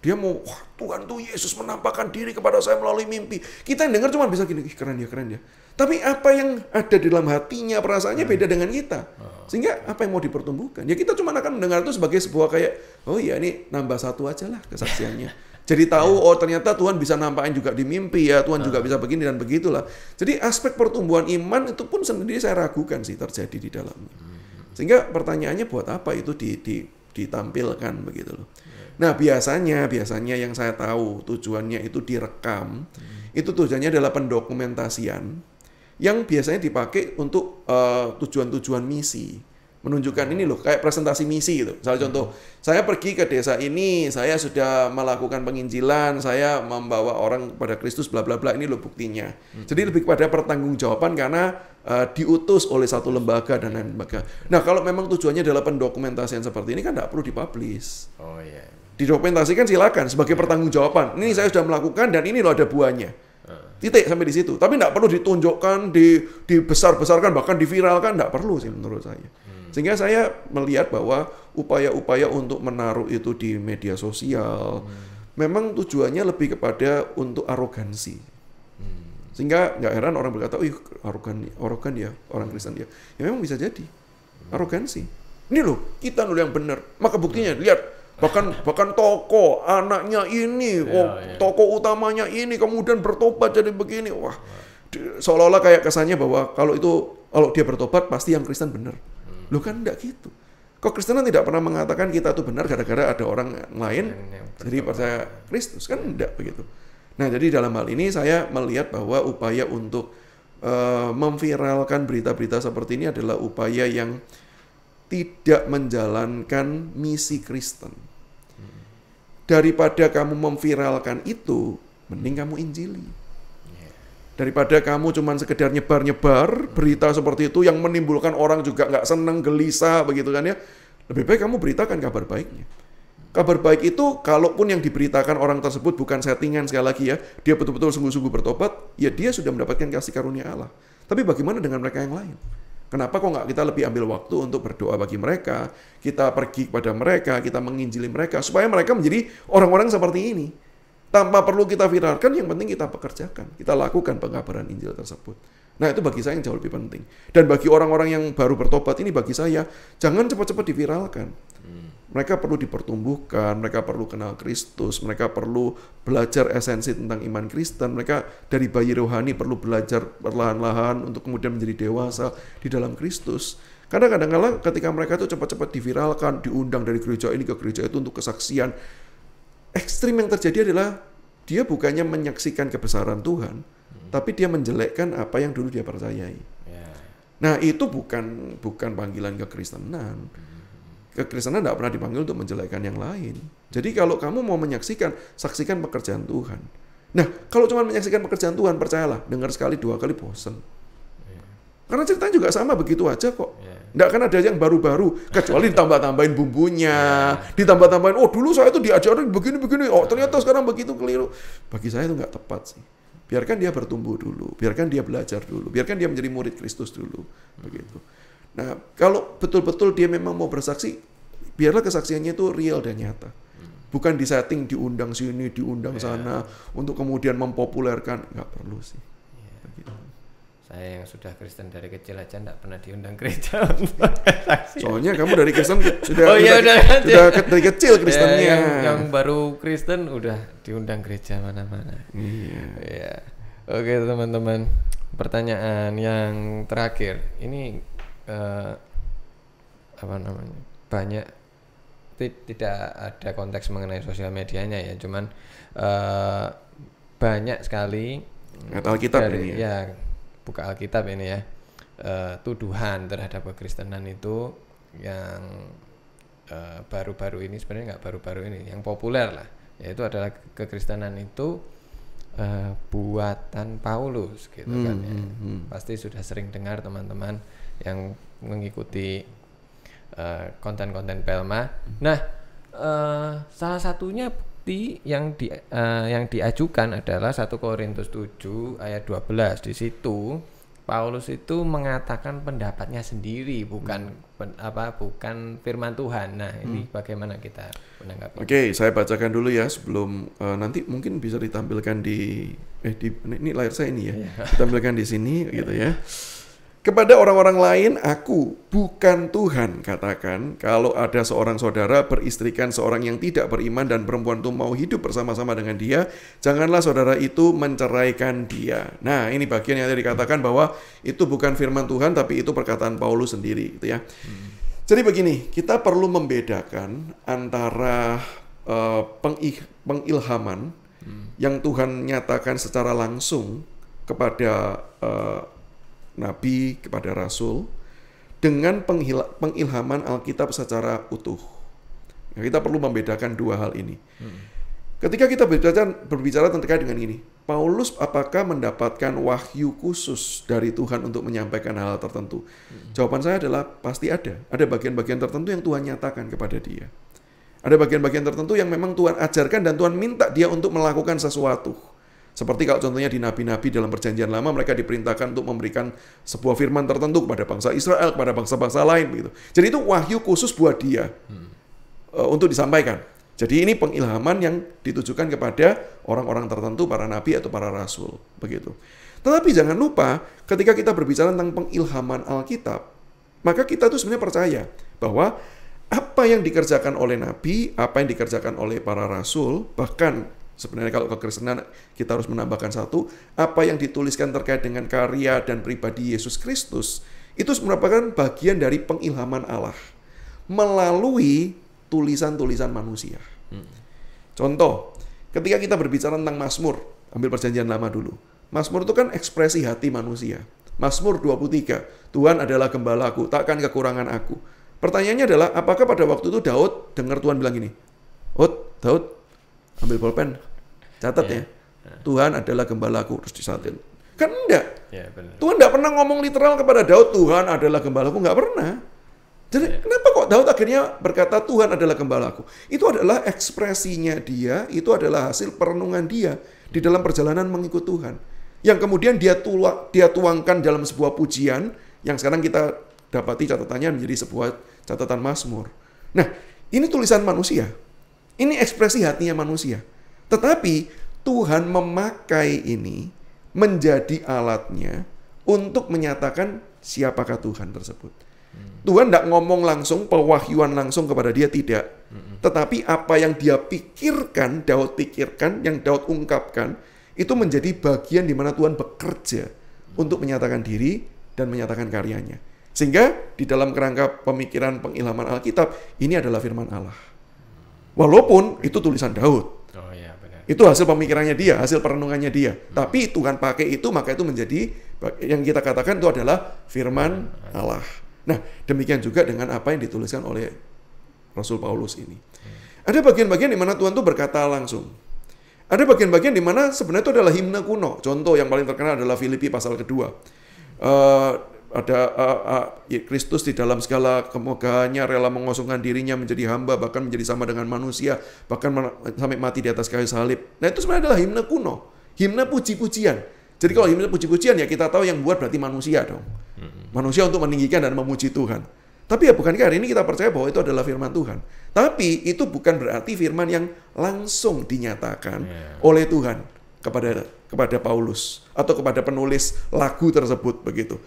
Dia mau, wah Tuhan tuh Yesus menampakkan diri kepada saya melalui mimpi. Kita yang dengar cuma bisa gini, Ih, keren ya, keren ya. Tapi apa yang ada di dalam hatinya, perasaannya beda hmm. dengan kita. Ah. Sehingga apa yang mau dipertumbuhkan? Ya kita cuma akan mendengar itu sebagai sebuah kayak, oh iya ini nambah satu aja lah kesaksiannya. Jadi tahu iya. oh ternyata Tuhan bisa nampakin juga di mimpi ya, Tuhan juga ah. bisa begini dan begitulah. Jadi aspek pertumbuhan iman itu pun sendiri saya ragukan sih terjadi di dalamnya. Hmm. Sehingga pertanyaannya buat apa itu di, di, ditampilkan begitu loh. Nah, biasanya biasanya yang saya tahu tujuannya itu direkam. Hmm. Itu tujuannya adalah pendokumentasian yang biasanya dipakai untuk tujuan eh, tujuan-tujuan misi menunjukkan ini loh kayak presentasi misi gitu. Misalnya hmm. contoh, saya pergi ke desa ini, saya sudah melakukan penginjilan, saya membawa orang kepada Kristus bla bla bla ini loh buktinya. Hmm. Jadi lebih kepada pertanggungjawaban karena uh, diutus oleh satu lembaga dan lain lembaga. Nah, kalau memang tujuannya adalah pendokumentasian seperti ini kan tidak perlu dipublish. Oh iya. Yeah didokumentasikan silakan sebagai pertanggungjawaban. Ini nah. saya sudah melakukan dan ini loh ada buahnya. Nah. Titik sampai di situ. Tapi tidak perlu ditunjukkan, di, dibesar-besarkan, bahkan diviralkan. Tidak perlu sih menurut saya. Hmm. Sehingga saya melihat bahwa upaya-upaya untuk menaruh itu di media sosial, hmm. memang tujuannya lebih kepada untuk arogansi. Hmm. Sehingga nggak heran orang berkata, oh iya, arogan, arogan ya orang Kristen ya. Ya memang bisa jadi. Arogansi. Ini loh, kita loh yang benar. Maka buktinya, lihat bahkan bahkan toko anaknya ini yeah, oh, yeah. toko utamanya ini kemudian bertobat jadi begini wah seolah-olah kayak kesannya bahwa kalau itu kalau dia bertobat pasti yang Kristen benar hmm. lo kan enggak gitu kok Kristen tidak pernah mengatakan kita itu benar gara-gara ada orang lain jadi percaya Kristus kan enggak begitu nah jadi dalam hal ini saya melihat bahwa upaya untuk uh, memviralkan berita-berita seperti ini adalah upaya yang tidak menjalankan misi Kristen. Daripada kamu memviralkan itu, mending kamu injili. Daripada kamu cuman sekedar nyebar-nyebar berita seperti itu yang menimbulkan orang juga nggak seneng, gelisah begitu kan ya. Lebih baik kamu beritakan kabar baiknya. Kabar baik itu kalaupun yang diberitakan orang tersebut bukan settingan sekali lagi ya, dia betul-betul sungguh-sungguh bertobat, ya dia sudah mendapatkan kasih karunia Allah. Tapi bagaimana dengan mereka yang lain? Kenapa kok nggak kita lebih ambil waktu untuk berdoa bagi mereka, kita pergi kepada mereka, kita menginjili mereka, supaya mereka menjadi orang-orang seperti ini. Tanpa perlu kita viralkan, yang penting kita pekerjakan. Kita lakukan pengabaran Injil tersebut. Nah itu bagi saya yang jauh lebih penting. Dan bagi orang-orang yang baru bertobat ini bagi saya, jangan cepat-cepat diviralkan. Hmm. Mereka perlu dipertumbuhkan, mereka perlu kenal Kristus, mereka perlu belajar esensi tentang iman Kristen, mereka dari bayi rohani perlu belajar perlahan-lahan untuk kemudian menjadi dewasa di dalam Kristus. Karena kadang-kadang ketika mereka itu cepat-cepat diviralkan, diundang dari gereja ini ke gereja itu untuk kesaksian, ekstrim yang terjadi adalah dia bukannya menyaksikan kebesaran Tuhan, hmm. tapi dia menjelekkan apa yang dulu dia percayai. Ya. Nah itu bukan bukan panggilan kekristenan. Hmm kekristenan tidak pernah dipanggil untuk menjelekkan yang lain. Jadi kalau kamu mau menyaksikan, saksikan pekerjaan Tuhan. Nah, kalau cuma menyaksikan pekerjaan Tuhan, percayalah, dengar sekali, dua kali bosen. Iya. Karena cerita juga sama begitu aja kok. Yeah. Nggak akan ada yang baru-baru, kecuali ditambah-tambahin bumbunya, ditambah-tambahin, oh dulu saya itu diajarin begini-begini, oh ternyata sekarang begitu keliru. Bagi saya itu nggak tepat sih. Biarkan dia bertumbuh dulu, biarkan dia belajar dulu, biarkan dia menjadi murid Kristus dulu. Begitu. Nah, kalau betul-betul dia memang mau bersaksi, biarlah kesaksiannya itu real dan nyata. Hmm. Bukan di disetting, diundang sini, diundang yeah. sana, untuk kemudian mempopulerkan. Nggak perlu sih. Iya. Saya yang sudah Kristen dari kecil aja nggak pernah diundang gereja Soalnya kamu dari Kristen sudah, oh, iya, sudah, sudah dari kecil iya, Kristennya. Ya, yang, yang baru Kristen udah diundang gereja mana-mana. Iya. iya. Oke teman-teman, pertanyaan yang terakhir. Ini uh, apa namanya banyak tidak ada konteks mengenai sosial medianya ya cuman uh, banyak sekali Atau Alkitab dari, ini ya. ya buka Alkitab ini ya uh, tuduhan terhadap kekristenan itu yang baru-baru uh, ini sebenarnya nggak baru-baru ini yang populer lah yaitu adalah kekristenan itu uh, buatan Paulus gitu hmm, kan ya. hmm. hmm. pasti sudah sering dengar teman-teman yang mengikuti eh, konten-konten uh, Pelma. Nah, uh, salah satunya bukti yang di uh, yang diajukan adalah 1 Korintus 7 ayat 12. Di situ Paulus itu mengatakan pendapatnya sendiri bukan hmm. pen, apa bukan firman Tuhan. Nah, ini hmm. bagaimana kita menanggapi? Oke, okay, saya bacakan dulu ya sebelum uh, nanti mungkin bisa ditampilkan di eh di ini layar saya ini ya. Iya. ditampilkan di sini gitu ya. Kepada orang-orang lain, aku bukan Tuhan. Katakan, kalau ada seorang saudara beristrikan seorang yang tidak beriman dan perempuan itu mau hidup bersama-sama dengan dia, janganlah saudara itu menceraikan dia. Nah, ini bagian yang tadi dikatakan bahwa itu bukan firman Tuhan, tapi itu perkataan Paulus sendiri, gitu ya. Hmm. Jadi begini, kita perlu membedakan antara uh, pengilhaman hmm. yang Tuhan nyatakan secara langsung kepada uh, nabi kepada rasul dengan pengilhaman Alkitab secara utuh. Nah, kita perlu membedakan dua hal ini. Hmm. Ketika kita berbicara, berbicara terkait dengan ini, Paulus apakah mendapatkan wahyu khusus dari Tuhan untuk menyampaikan hal tertentu? Hmm. Jawaban saya adalah pasti ada. Ada bagian-bagian tertentu yang Tuhan nyatakan kepada dia. Ada bagian-bagian tertentu yang memang Tuhan ajarkan dan Tuhan minta dia untuk melakukan sesuatu. Seperti kalau contohnya di nabi-nabi dalam perjanjian lama mereka diperintahkan untuk memberikan sebuah firman tertentu kepada bangsa Israel, kepada bangsa-bangsa lain begitu. Jadi itu wahyu khusus buat dia hmm. uh, untuk disampaikan. Jadi ini pengilhaman yang ditujukan kepada orang-orang tertentu, para nabi atau para rasul begitu. Tetapi jangan lupa ketika kita berbicara tentang pengilhaman Alkitab, maka kita tuh sebenarnya percaya bahwa apa yang dikerjakan oleh nabi, apa yang dikerjakan oleh para rasul, bahkan Sebenarnya kalau kekristenan kita harus menambahkan satu, apa yang dituliskan terkait dengan karya dan pribadi Yesus Kristus itu merupakan bagian dari pengilhaman Allah melalui tulisan-tulisan manusia. Hmm. Contoh, ketika kita berbicara tentang Mazmur, ambil perjanjian lama dulu. Mazmur itu kan ekspresi hati manusia. Mazmur 23, Tuhan adalah gembalaku, takkan kekurangan aku. Pertanyaannya adalah, apakah pada waktu itu Daud dengar Tuhan bilang gini, Daud, Daud ambil pulpen Catat yeah. ya. Tuhan adalah gembalaku terus disalin. Kan enggak. Yeah, benar. Tuhan enggak pernah ngomong literal kepada Daud, Tuhan adalah gembalaku, enggak pernah. Jadi yeah. kenapa kok Daud akhirnya berkata Tuhan adalah gembalaku? Itu adalah ekspresinya dia, itu adalah hasil perenungan dia di dalam perjalanan mengikut Tuhan. Yang kemudian dia tuang, dia tuangkan dalam sebuah pujian yang sekarang kita dapati catatannya menjadi sebuah catatan Mazmur. Nah, ini tulisan manusia. Ini ekspresi hatinya manusia. Tetapi Tuhan memakai ini menjadi alatnya untuk menyatakan siapakah Tuhan tersebut. Hmm. Tuhan tidak ngomong langsung, pewahyuan langsung kepada dia tidak. Tetapi apa yang dia pikirkan, Daud pikirkan, yang Daud ungkapkan, itu menjadi bagian di mana Tuhan bekerja hmm. untuk menyatakan diri dan menyatakan karyanya. Sehingga di dalam kerangka pemikiran pengilhaman Alkitab, ini adalah firman Allah. Hmm. Walaupun itu tulisan Daud itu hasil pemikirannya dia, hasil perenungannya dia. Tapi Tuhan pakai itu, maka itu menjadi yang kita katakan itu adalah firman Allah. Nah, demikian juga dengan apa yang dituliskan oleh Rasul Paulus ini. Ada bagian-bagian di mana Tuhan itu berkata langsung. Ada bagian-bagian di mana sebenarnya itu adalah himne kuno. Contoh yang paling terkenal adalah Filipi pasal kedua. Uh, ada uh, uh, Kristus di dalam segala kemogahannya rela mengosongkan dirinya menjadi hamba bahkan menjadi sama dengan manusia bahkan sampai mati di atas kayu salib. Nah itu sebenarnya adalah himne kuno, himne puji-pujian. Jadi kalau himne puji-pujian ya kita tahu yang buat berarti manusia dong. Manusia untuk meninggikan dan memuji Tuhan. Tapi ya bukan hari ini kita percaya bahwa itu adalah firman Tuhan. Tapi itu bukan berarti firman yang langsung dinyatakan yeah. oleh Tuhan kepada kepada Paulus atau kepada penulis lagu tersebut begitu.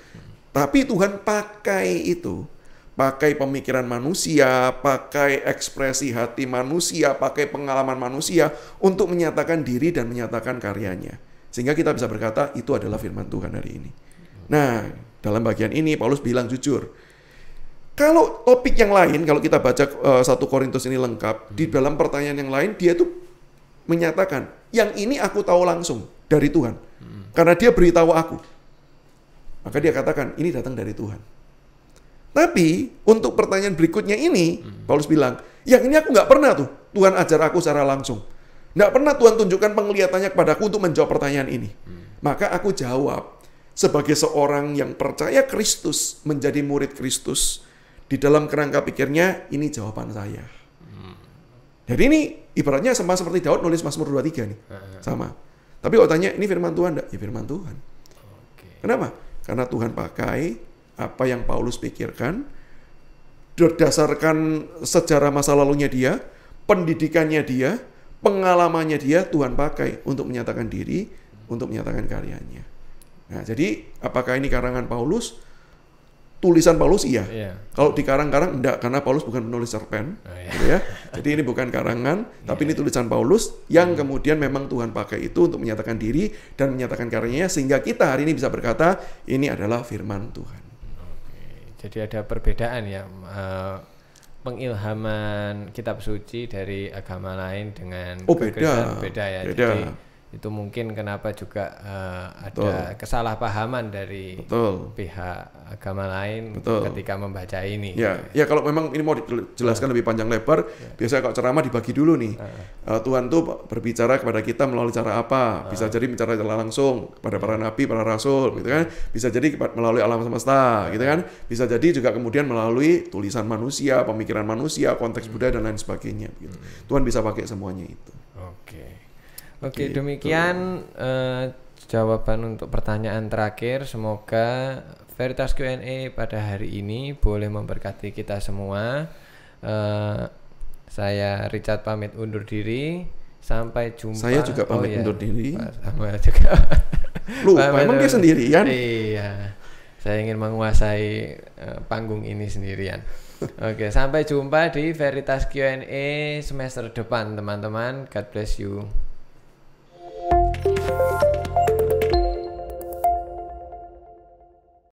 Tapi Tuhan pakai itu. Pakai pemikiran manusia, pakai ekspresi hati manusia, pakai pengalaman manusia untuk menyatakan diri dan menyatakan karyanya. Sehingga kita bisa berkata, itu adalah firman Tuhan hari ini. Nah, dalam bagian ini Paulus bilang jujur, kalau topik yang lain, kalau kita baca eh, satu uh, Korintus ini lengkap, hmm. di dalam pertanyaan yang lain dia itu menyatakan, yang ini aku tahu langsung dari Tuhan, hmm. karena dia beritahu aku. Maka dia katakan, ini datang dari Tuhan. Tapi untuk pertanyaan berikutnya ini, hmm. Paulus bilang, yang ini aku nggak pernah tuh Tuhan ajar aku secara langsung. Nggak pernah Tuhan tunjukkan penglihatannya kepadaku untuk menjawab pertanyaan ini. Hmm. Maka aku jawab, sebagai seorang yang percaya Kristus, menjadi murid Kristus, di dalam kerangka pikirnya, ini jawaban saya. Hmm. Jadi ini ibaratnya sama seperti Daud nulis Mazmur 23 nih. Sama. Tapi kalau tanya, ini firman Tuhan enggak? Ya firman Tuhan. Okay. Kenapa? Karena Tuhan pakai apa yang Paulus pikirkan, berdasarkan sejarah masa lalunya dia, pendidikannya dia, pengalamannya dia, Tuhan pakai untuk menyatakan diri, untuk menyatakan karyanya. Nah, jadi apakah ini karangan Paulus? tulisan Paulus iya. Yeah. Kalau di karang karang enggak karena Paulus bukan penulis cerpen, oh, yeah. gitu ya. Jadi ini bukan karangan, yeah. tapi ini tulisan Paulus yang iya. kemudian memang Tuhan pakai itu untuk menyatakan diri dan menyatakan karyanya sehingga kita hari ini bisa berkata ini adalah firman Tuhan. Oke. Jadi ada perbedaan ya uh, pengilhaman kitab suci dari agama lain dengan oh, beda. beda ya. Beda. Jadi itu mungkin kenapa juga uh, ada kesalahpahaman dari Betul. pihak agama lain Betul. ketika membaca ini. Ya, gitu. ya, ya kalau memang ini mau dijelaskan lebih panjang lebar, ya. biasanya kalau ceramah dibagi dulu nih. Uh. Uh, Tuhan tuh berbicara kepada kita melalui cara apa? Uh. Bisa jadi bicara secara langsung kepada para ya. nabi, para rasul, gitu kan? Ya. Bisa jadi melalui alam semesta, gitu kan? Bisa jadi juga kemudian melalui tulisan manusia, pemikiran manusia, konteks hmm. budaya dan lain sebagainya. Gitu. Hmm. Tuhan bisa pakai semuanya itu. Oke. Okay. Oke, gitu. demikian uh, jawaban untuk pertanyaan terakhir. Semoga Veritas Q&A pada hari ini boleh memberkati kita semua. Uh, saya Richard pamit undur diri. Sampai jumpa. Saya juga pamit oh, iya. undur diri. Sama juga. Lu, memang dia sendirian. Iya. Saya ingin menguasai uh, panggung ini sendirian. Oke, sampai jumpa di Veritas Q&A semester depan, teman-teman. God bless you. Thank you.